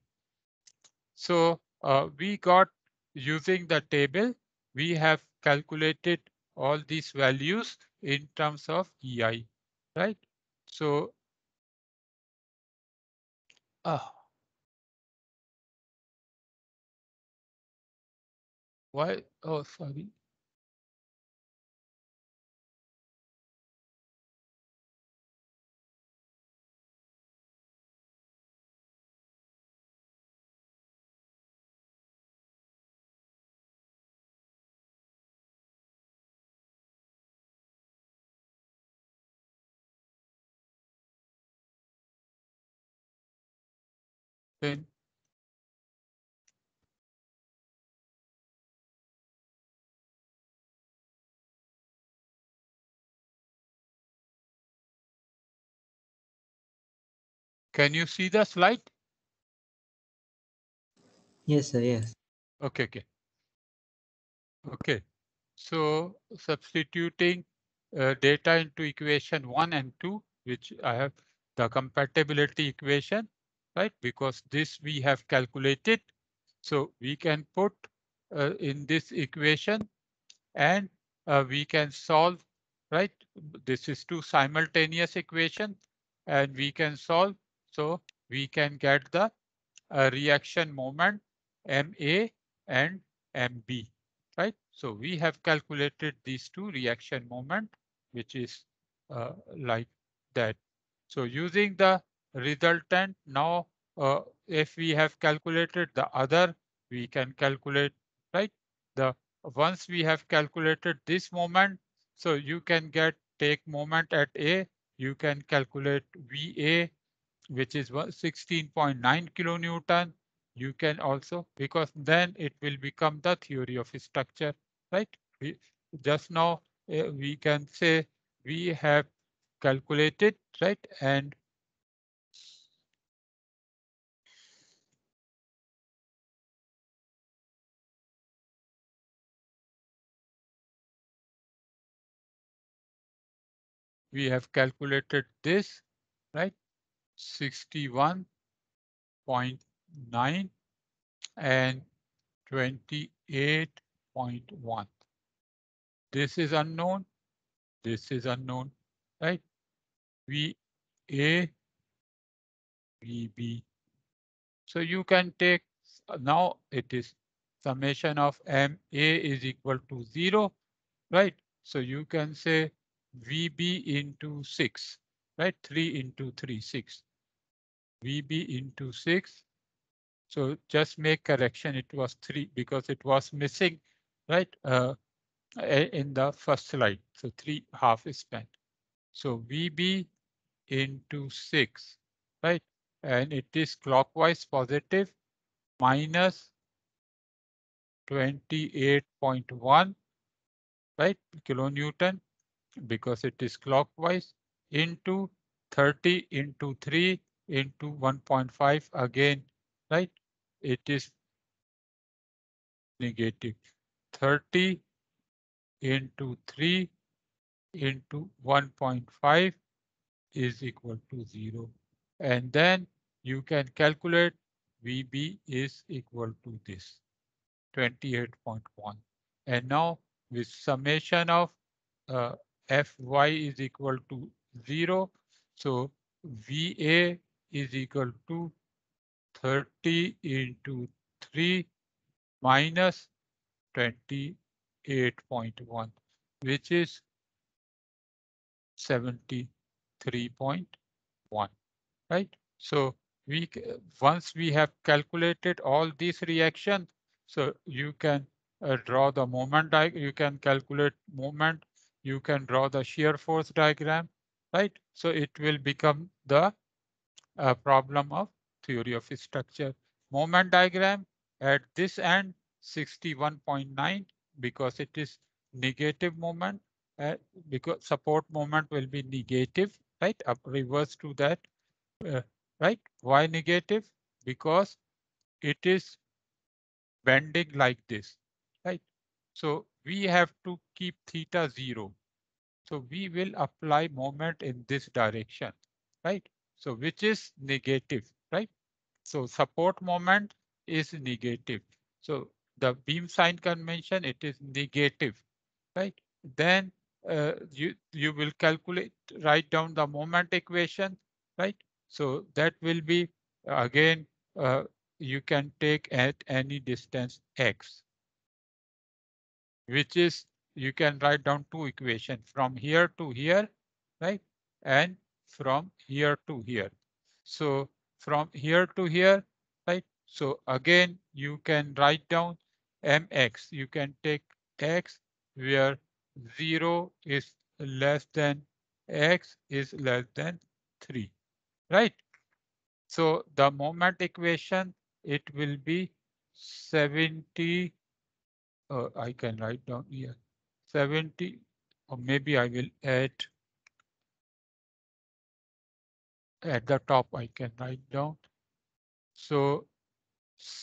so uh, we got using the table, we have calculated all these values in terms of EI, right? So, ah, why? Oh, sorry. Can you see the slide? Yes, sir, yes. Okay, okay. Okay, so substituting uh, data into equation 1 and 2, which I have the compatibility equation right? Because this we have calculated. So we can put uh, in this equation and uh, we can solve, right? This is two simultaneous equation and we can solve. So we can get the uh, reaction moment MA and MB, right? So we have calculated these two reaction moment, which is uh, like that. So using the resultant. Now, uh, if we have calculated the other, we can calculate, right? The once we have calculated this moment, so you can get take moment at A, you can calculate VA, which is 16.9 kilonewton. You can also, because then it will become the theory of structure, right? We, just now uh, we can say we have calculated, right? And we have calculated this, right? 61.9 and 28.1. This is unknown. This is unknown, right? VA, VB. So you can take now it is summation of MA is equal to zero, right? So you can say VB into 6, right? 3 into 3, 6. VB into 6. So just make correction. It was 3 because it was missing, right? Uh, in the first slide. So 3 half is spent. So VB into 6, right? And it is clockwise positive minus 28.1, right? Kilonewton because it is clockwise into 30 into 3 into 1.5 again, right? It is negative 30 into 3 into 1.5 is equal to 0. And then you can calculate VB is equal to this 28.1. And now with summation of uh, fy is equal to 0. So VA is equal to 30 into 3 minus 28.1, which is 73.1, right? So we once we have calculated all these reactions, so you can uh, draw the moment, you can calculate moment you can draw the shear force diagram, right? So it will become the uh, problem of theory of structure. Moment diagram at this end 61.9 because it is negative moment uh, because support moment will be negative, right? Up reverse to that, uh, right? Why negative? Because it is bending like this, right? So we have to keep theta zero. So we will apply moment in this direction, right? So which is negative, right? So support moment is negative. So the beam sign convention, it is negative, right? Then uh, you, you will calculate, write down the moment equation, right? So that will be again, uh, you can take at any distance x, which is you can write down two equations from here to here, right? And from here to here. So from here to here, right? So again, you can write down mx. You can take x where 0 is less than x is less than 3, right? So the moment equation, it will be 70 uh, I can write down here 70 or maybe I will add at the top I can write down. So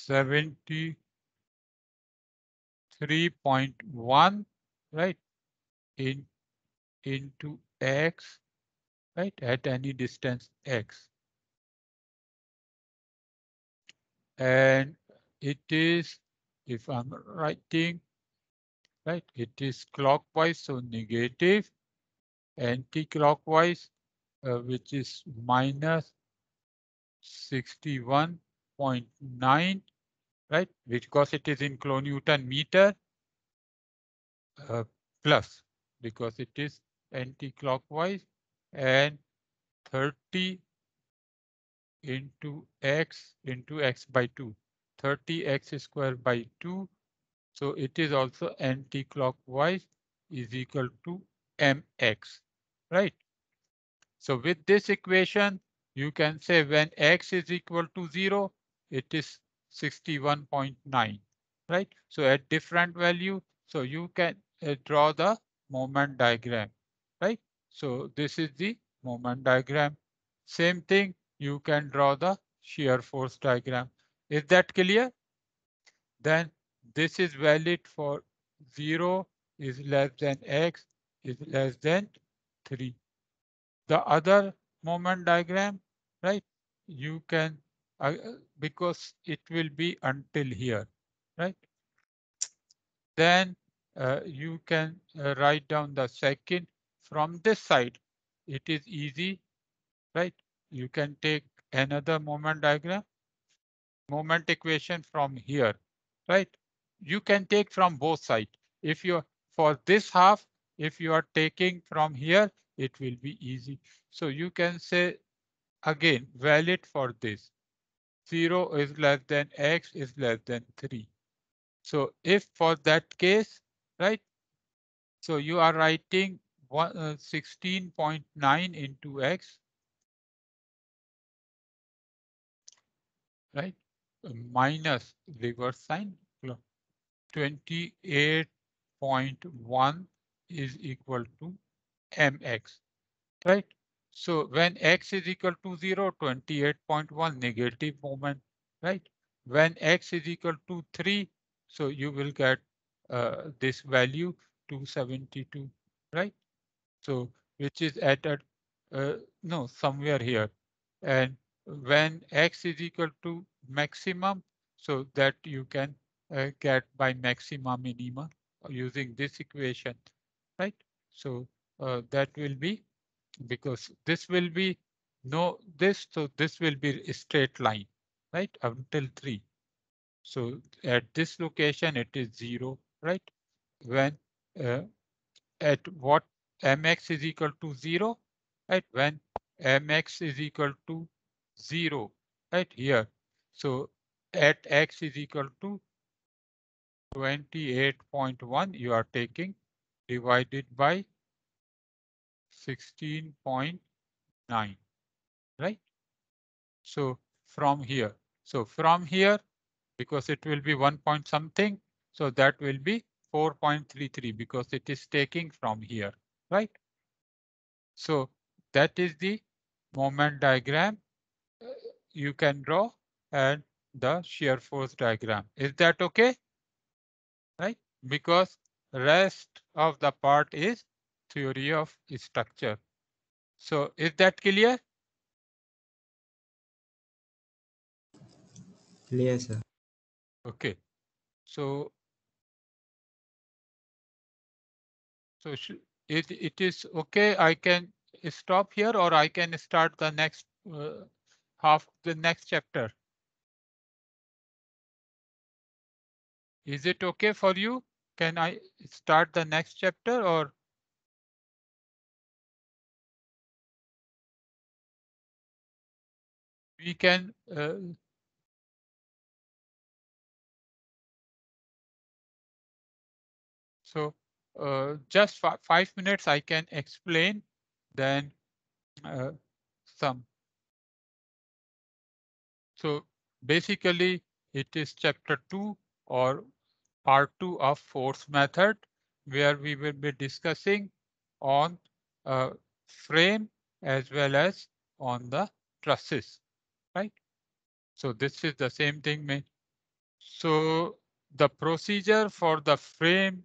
73.1 right in into x right at any distance x and it is if I'm writing, right, it is clockwise, so negative, anti-clockwise, uh, which is minus 61.9, right, because it is in kilonewton meter, uh, plus, because it is anti-clockwise, and 30 into x into x by 2 30x square by 2. So it is also anti-clockwise is equal to mx, right? So with this equation, you can say when x is equal to 0, it is 61.9, right? So at different value, so you can uh, draw the moment diagram, right? So this is the moment diagram. Same thing, you can draw the shear force diagram. Is that clear? Then this is valid for 0 is less than x is less than 3. The other moment diagram, right? You can, uh, because it will be until here, right? Then uh, you can uh, write down the second from this side. It is easy, right? You can take another moment diagram moment equation from here, right? You can take from both sides. If you for this half, if you are taking from here, it will be easy. So you can say again valid for this. 0 is less than x is less than 3. So if for that case, right? So you are writing 16.9 uh, into x, right? minus reverse sign 28.1 is equal to mx right so when x is equal to 0 28.1 negative moment right when x is equal to 3 so you will get uh, this value 272 right so which is at a uh, no somewhere here and when x is equal to maximum so that you can uh, get by maxima minima using this equation, right? So uh, that will be because this will be no this, so this will be a straight line, right? Until three. So at this location, it is zero, right? When uh, at what mx is equal to zero, right? When mx is equal to zero, right? Here so at x is equal to 28.1 you are taking divided by 16.9, right? So from here, so from here, because it will be one point something, so that will be 4.33 because it is taking from here, right? So that is the moment diagram you can draw and the shear force diagram. Is that okay? Right? Because rest of the part is theory of structure. So is that clear? Clear, sir. Okay. So, so it, it is okay. I can stop here or I can start the next uh, half the next chapter. Is it okay for you? Can I start the next chapter or? We can uh, So uh, just five minutes I can explain then uh, some. So basically it is chapter two or part2 of force method where we will be discussing on uh, frame as well as on the trusses, right? So this is the same thing. So the procedure for the frame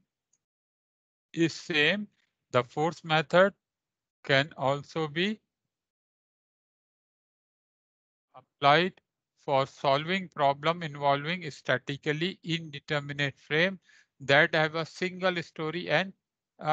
is same. The force method can also be applied for solving problem involving statically indeterminate frame that have a single story and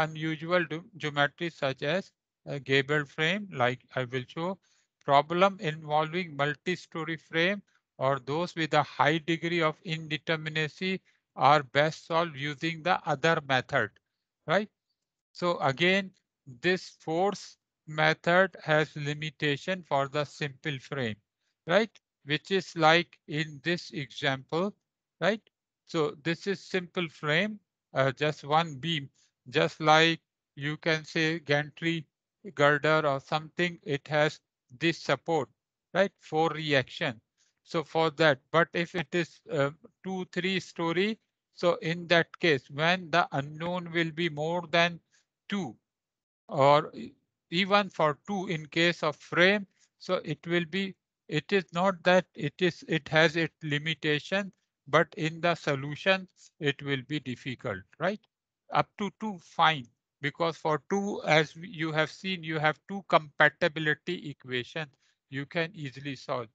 unusual geometry such as a gable frame like I will show problem involving multi-story frame or those with a high degree of indeterminacy are best solved using the other method, right? So again, this force method has limitation for the simple frame, right? which is like in this example, right? So this is simple frame, uh, just one beam, just like you can say gantry girder or something, it has this support, right? For reaction. So for that, but if it is uh, two, three story, so in that case, when the unknown will be more than two or even for two in case of frame, so it will be it is not that it is it has its limitation, but in the solution it will be difficult, right? Up to two, fine, because for two, as you have seen, you have two compatibility equations, you can easily solve,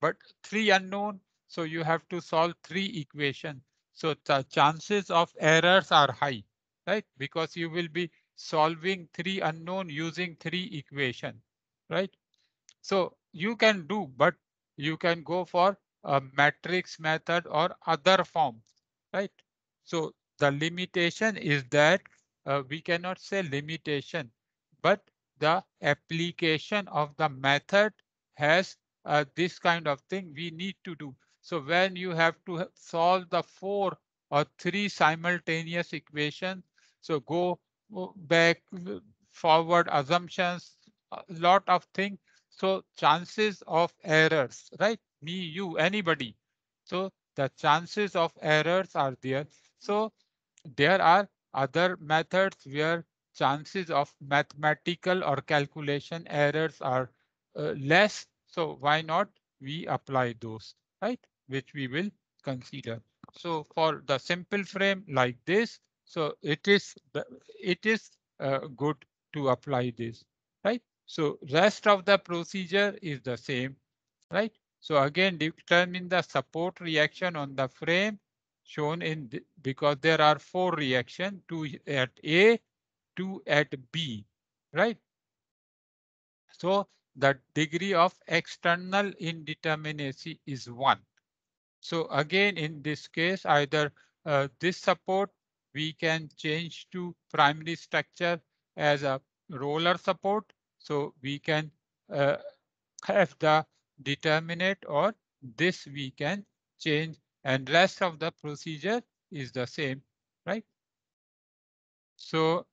but three unknown, so you have to solve three equations, So the chances of errors are high, right? Because you will be solving three unknown using three equations, right? So you can do, but you can go for a matrix method or other form, right? So the limitation is that uh, we cannot say limitation, but the application of the method has uh, this kind of thing we need to do. So when you have to solve the four or three simultaneous equations, so go back, forward assumptions, a lot of things so chances of errors, right? Me, you, anybody. So the chances of errors are there. So there are other methods where chances of mathematical or calculation errors are uh, less. So why not we apply those, right? Which we will consider. So for the simple frame like this, so it is it is uh, good to apply this, right? So rest of the procedure is the same, right? So again, determine the support reaction on the frame shown in because there are four reaction, two at A, two at B, right? So the degree of external indeterminacy is one. So again, in this case, either uh, this support we can change to primary structure as a roller support so we can uh, have the determinant or this we can change and rest of the procedure is the same, right? So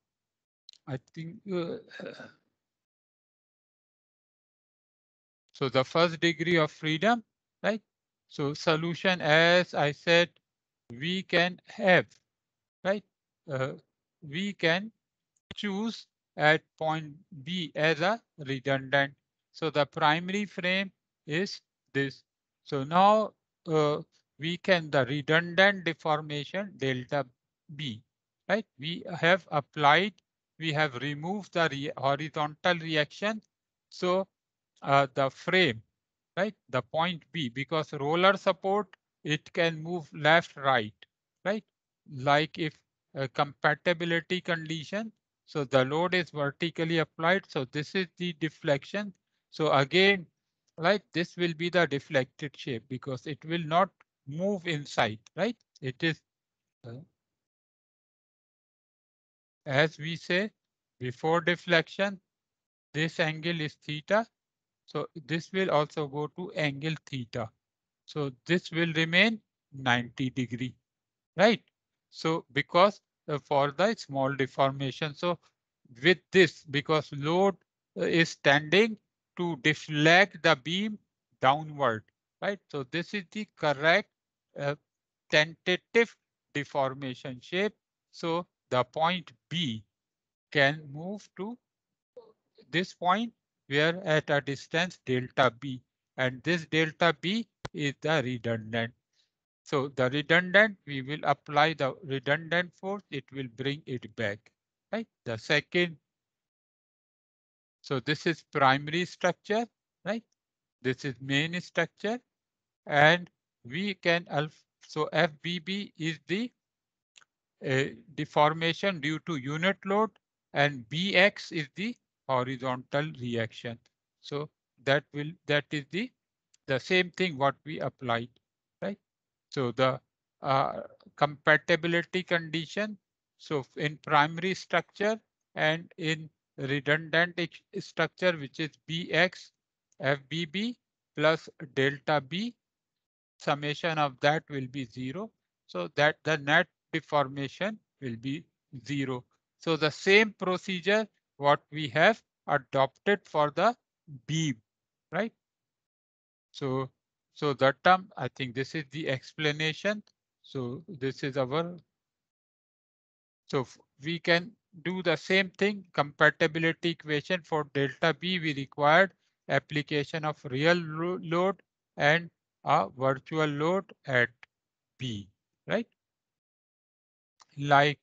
I think uh, so the first degree of freedom, right? So solution, as I said, we can have, right? Uh, we can choose at point B as a redundant. So the primary frame is this. So now uh, we can the redundant deformation delta B, right? We have applied, we have removed the re horizontal reaction. So uh, the frame, right? The point B because roller support, it can move left, right, right? Like if a uh, compatibility condition, so the load is vertically applied. So this is the deflection. So again, like this will be the deflected shape because it will not move inside, right? It is, uh, as we say, before deflection, this angle is theta. So this will also go to angle theta. So this will remain 90 degree, right? So because uh, for the small deformation. So with this, because load uh, is tending to deflect the beam downward, right? So this is the correct uh, tentative deformation shape. So the point B can move to this point where at a distance delta B and this delta B is the redundant. So the redundant, we will apply the redundant force. It will bring it back, right? The second. So this is primary structure, right? This is main structure and we can so FBB is the uh, deformation due to unit load and BX is the horizontal reaction. So that will that is the the same thing what we applied so the uh, compatibility condition. So in primary structure and in redundant structure, which is Bx FBB plus delta B, summation of that will be zero. So that the net deformation will be zero. So the same procedure what we have adopted for the beam, right? So so that term, I think this is the explanation. So this is our. So we can do the same thing compatibility equation for delta B we required application of real load and a virtual load at B, right? Like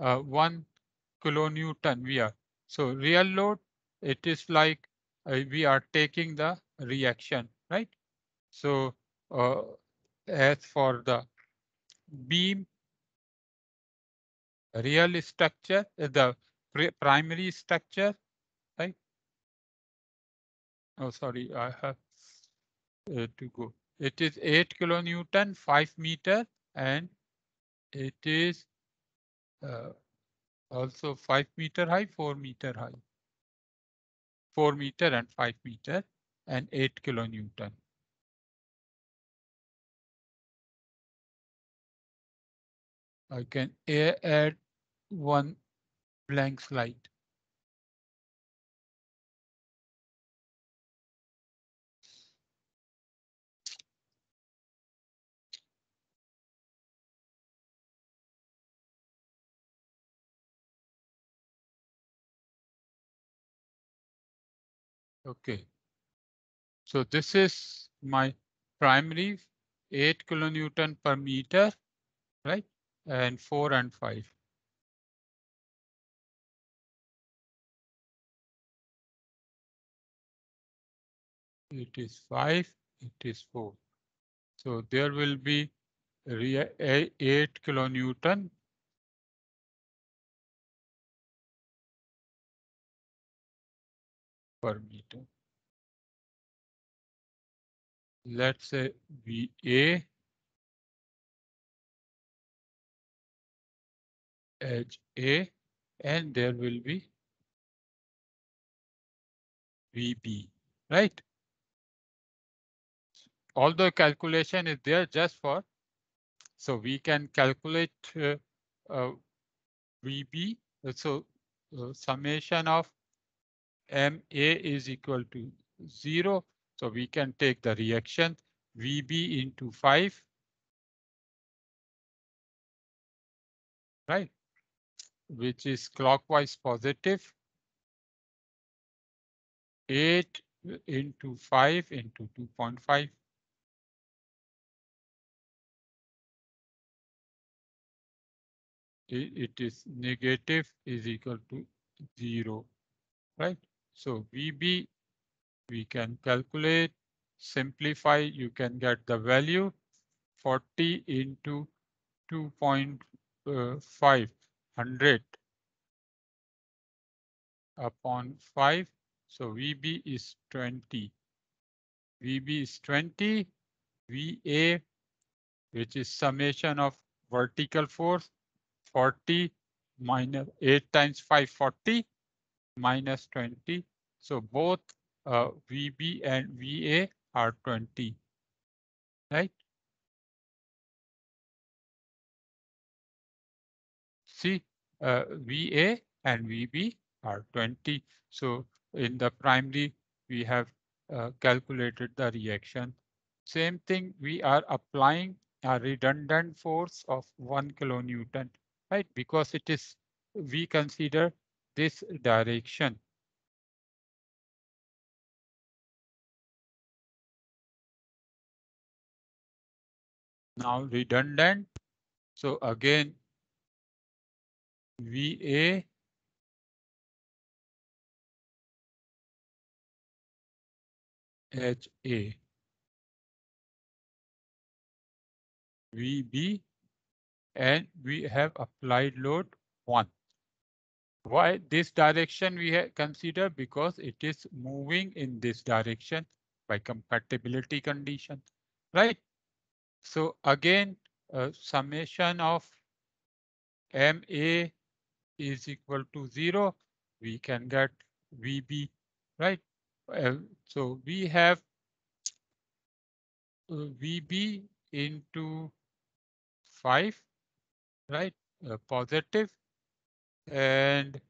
uh, one kilonewton we are. So real load, it is like uh, we are taking the reaction, right? So uh, as for the beam real structure, uh, the primary structure, right? Oh, sorry, I have uh, to go. It is 8 kilonewton, 5 meter, and it is uh, also 5 meter high, 4 meter high. 4 meter and 5 meter and 8 kilonewton. I can add one blank slide. Okay. So this is my primary 8 kilonewton per meter, right? and 4 and 5. It is 5, it is 4. So there will be 8 kilonewton per meter. Let's say VA Edge A and there will be VB, right? Although calculation is there just for, so we can calculate uh, uh, VB, so uh, summation of MA is equal to zero. So we can take the reaction VB into five, right? which is clockwise positive. 8 into 5 into 2.5. It is negative is equal to 0, right? So VB, we can calculate, simplify, you can get the value 40 into 2.5 100 upon 5. So VB is 20. VB is 20. VA, which is summation of vertical force, 40 minus 8 times 540 minus 20. So both uh, VB and VA are 20, right? See, uh, VA and VB are 20. So in the primary, we have uh, calculated the reaction. Same thing, we are applying a redundant force of 1 kilonewton, right? Because it is, we consider this direction. Now redundant. So again, VA HA VB and we have applied load 1. Why this direction we consider? Because it is moving in this direction by compatibility condition, right? So again, uh, summation of MA is equal to 0, we can get VB, right? So we have uh, VB into 5, right? Uh, and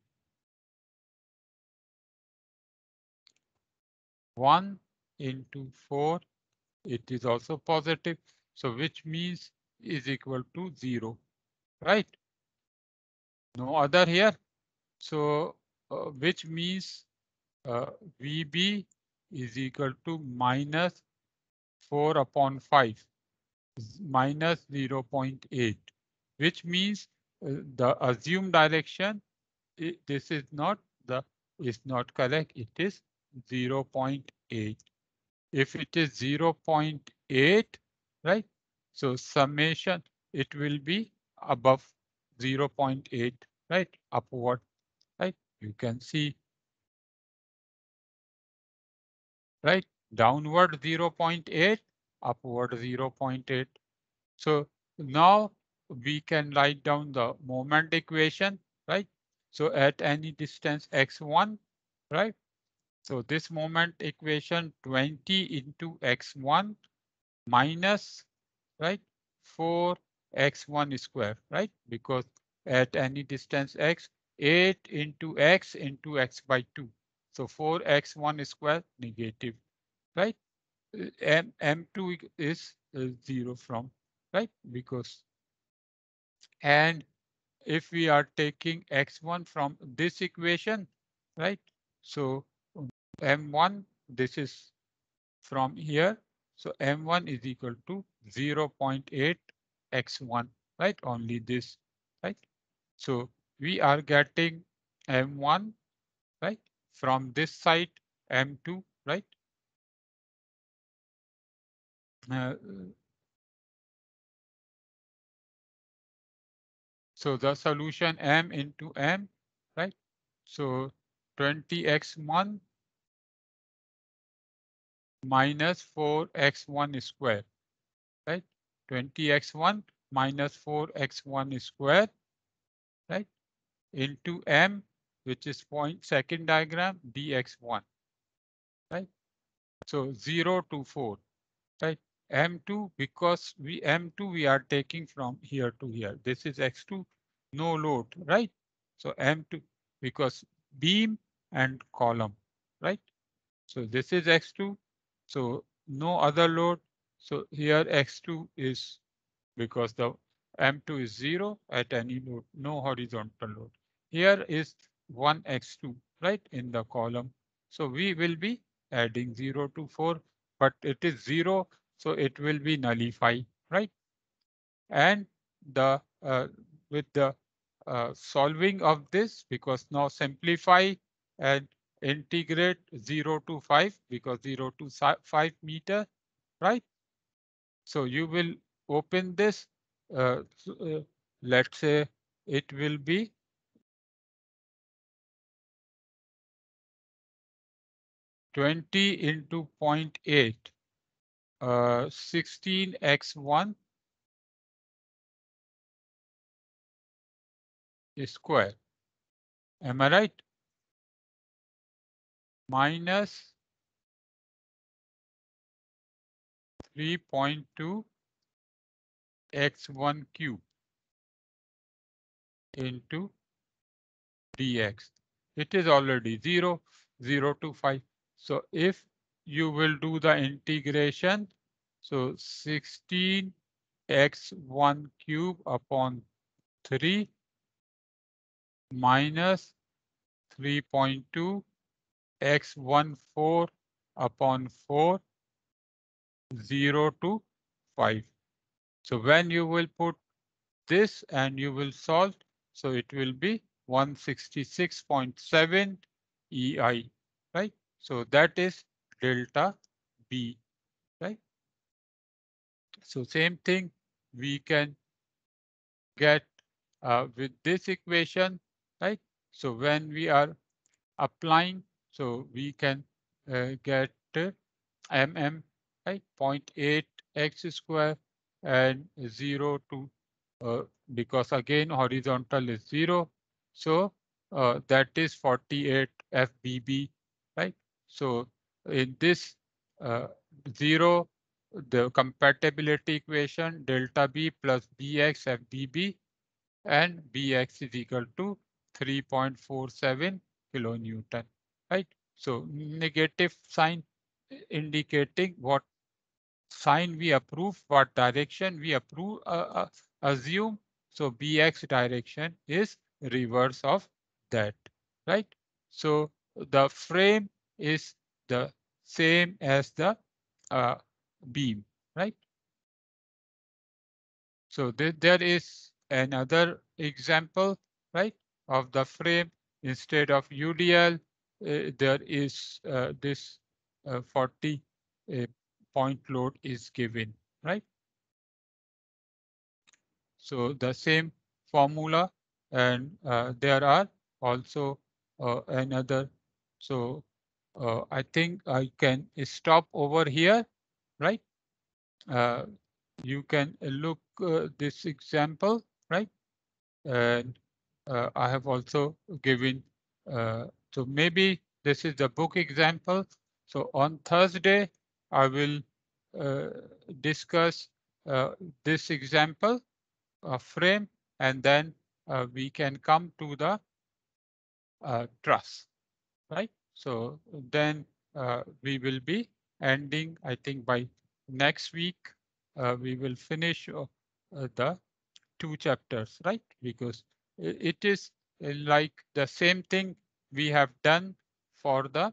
1 into 4, it is also positive. So which means is equal to 0, right? no other here. So uh, which means uh, VB is equal to minus 4 upon 5 minus 0 0.8, which means uh, the assumed direction. It, this is not the is not correct. It is 0 0.8. If it is 0 0.8, right? So summation, it will be above 0.8 right upward right you can see right downward 0.8 upward 0.8 so now we can write down the moment equation right so at any distance x1 right so this moment equation 20 into x1 minus right 4 x1 square right because at any distance x, 8 into x into x by 2. So 4x1 square negative, right? Uh, M, M2 is uh, 0 from, right? Because, and if we are taking x1 from this equation, right? So m1, this is from here. So m1 is equal to 0 0.8 x1, right? Only this so we are getting M1, right? From this side, M2, right? Uh, so the solution M into M, right? So 20x1 minus 4x1 square, right? 20x1 minus 4x1 square right, into M, which is point second diagram DX1, right? So 0 to 4, right? M2 because we M2 we are taking from here to here. This is X2, no load, right? So M2 because beam and column, right? So this is X2. So no other load. So here X2 is because the M2 is zero at any node, no horizontal node. Here is 1x2, right, in the column. So we will be adding 0 to 4, but it is 0, so it will be nullify, right? And the uh, with the uh, solving of this, because now simplify and integrate 0 to 5, because 0 to 5 meter, right? So you will open this uh, uh, let's say it will be twenty into 0.8, uh, sixteen x one square. Am I right? Minus 3.2 x1 cube into dx. It is already 0, 0 to 5. So if you will do the integration, so 16 x1 cube upon 3 minus 3.2 x14 upon 4 0 to 5. So when you will put this and you will solve, so it will be 166.7 EI, right? So that is delta B, right? So same thing we can get uh, with this equation, right? So when we are applying, so we can uh, get uh, mm, right? 0.8 x square and 0 to uh, because again horizontal is 0 so uh, that is 48 fbb right so in this uh, 0 the compatibility equation delta b plus bx fbb and bx is equal to 3.47 kilonewton right so negative sign indicating what sign we approve, what direction we approve, uh, uh, assume. So bx direction is reverse of that, right? So the frame is the same as the uh, beam, right? So th there is another example, right, of the frame. Instead of UDL, uh, there is uh, this uh, 40 uh, point load is given, right? So the same formula and uh, there are also uh, another. So uh, I think I can stop over here, right? Uh, you can look uh, this example, right? And uh, I have also given, so maybe this is the book example. So on Thursday, I will uh, discuss uh, this example frame and then uh, we can come to the truss, right? So then we will be ending, I think by next week, we will finish the two chapters, right? Because it is like the same thing we have done for the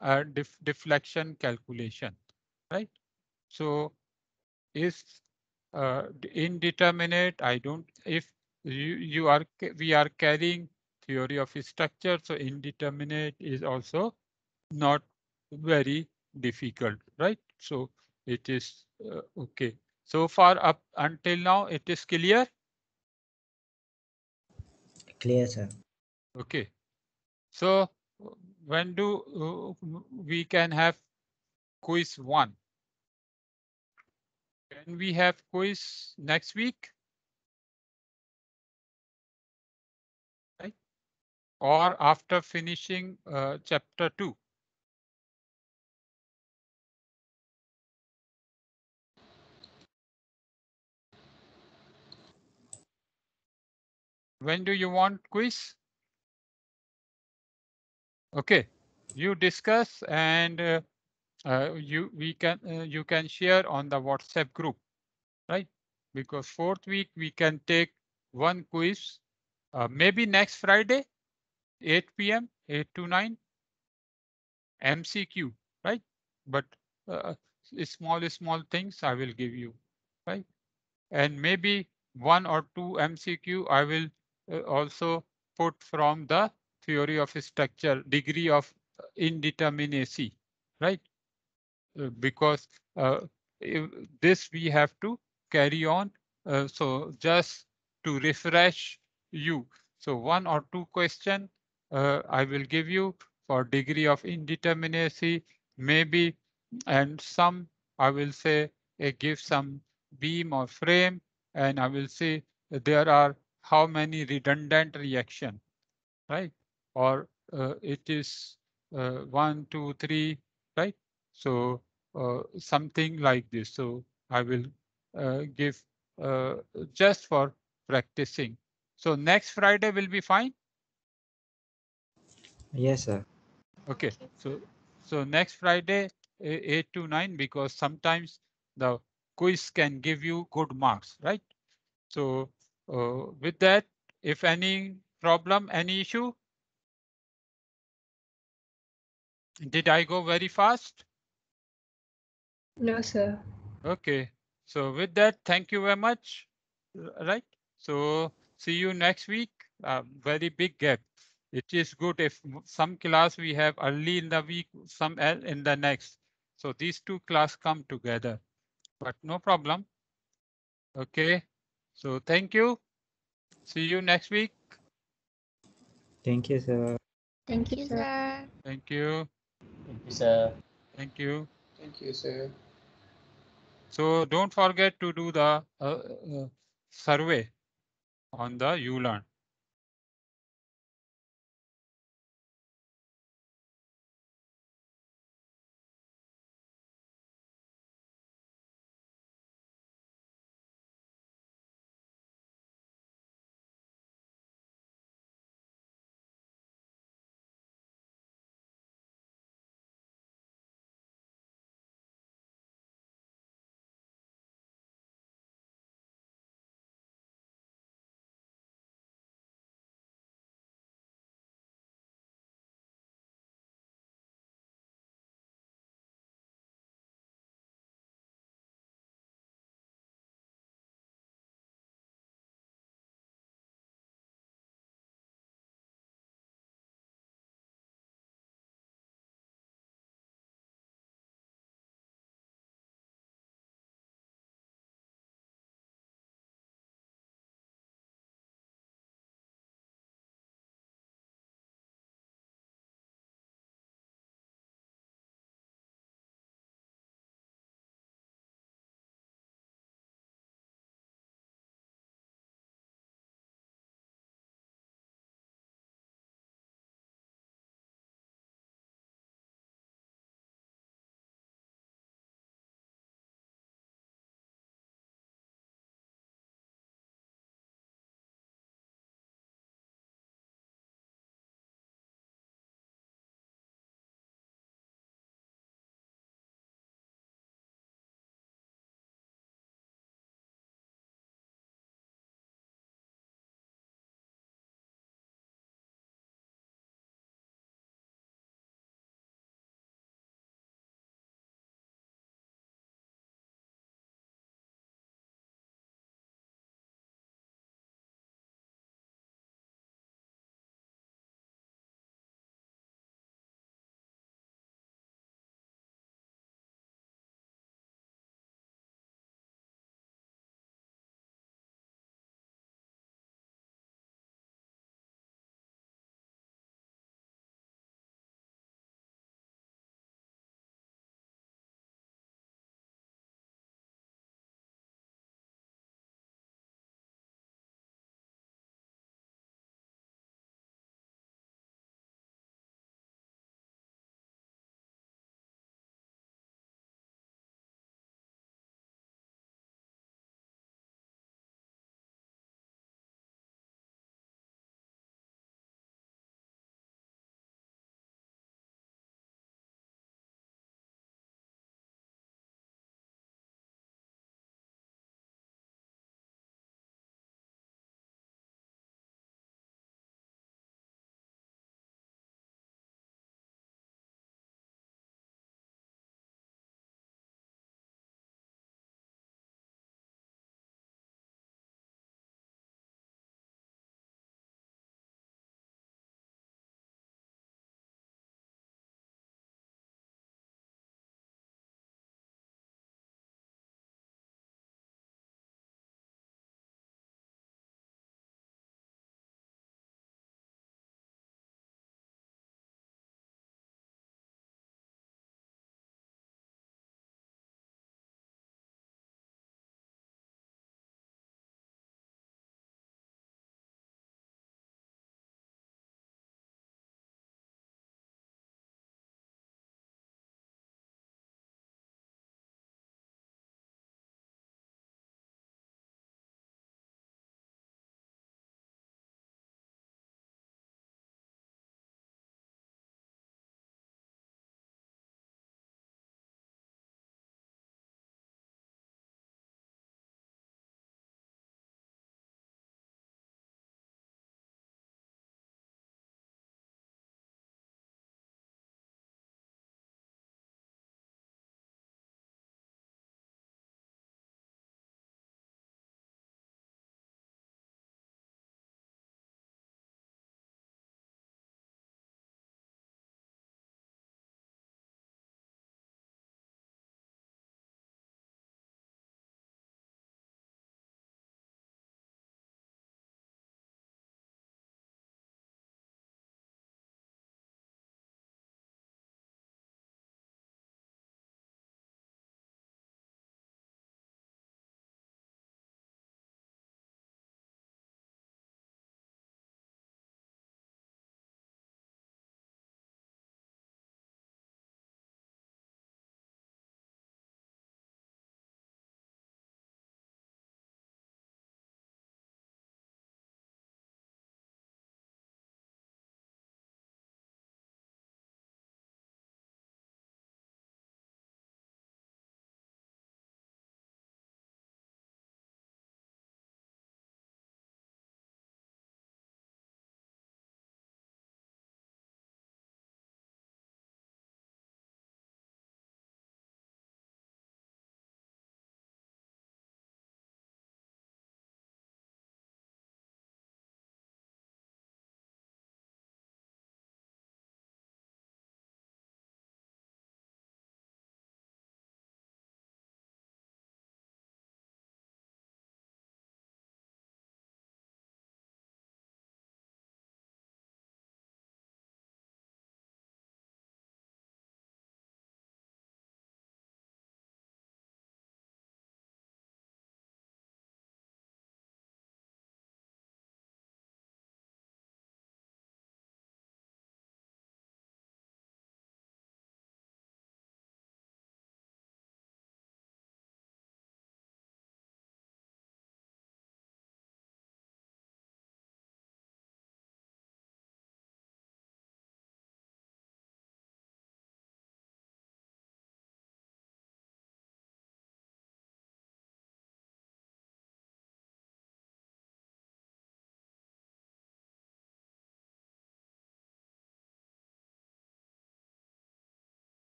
uh, def deflection calculation, right? So if uh, indeterminate, I don't, if you, you are, we are carrying theory of structure, so indeterminate is also not very difficult, right? So it is uh, okay. So far up until now, it is clear? Clear, sir. Okay. So when do uh, we can have quiz one? Can we have quiz next week? Right? Or after finishing uh, chapter two? When do you want quiz? Okay, you discuss and uh, uh, you we can uh, you can share on the WhatsApp group, right? Because fourth week we can take one quiz, uh, maybe next Friday, 8 p.m. 8 to 9 MCQ, right? But uh, small small things I will give you, right? And maybe one or two MCQ I will uh, also put from the theory of structure, degree of indeterminacy, right? Uh, because uh, this we have to carry on. Uh, so just to refresh you. So one or two question I will give you for degree of indeterminacy, maybe, and some I will say give some beam or frame, and I will say there are how many redundant reaction, right? Or uh, it is uh, one, two, three, right? So uh, something like this. So I will uh, give uh, just for practicing. So next Friday will be fine. Yes, sir. Okay, so so next Friday 8 to 9 because sometimes the quiz can give you good marks, right? So uh, with that, if any problem, any issue? Did I go very fast? No, sir. Okay. So with that, thank you very much. Right. So see you next week. Uh, very big gap. It is good if some class we have early in the week, some in the next. So these two class come together, but no problem. Okay. So thank you. See you next week. Thank you, sir. Thank you, sir. Thank you. Thank you, sir. Thank you. Thank you, sir. So don't forget to do the uh, uh, survey on the ULearn.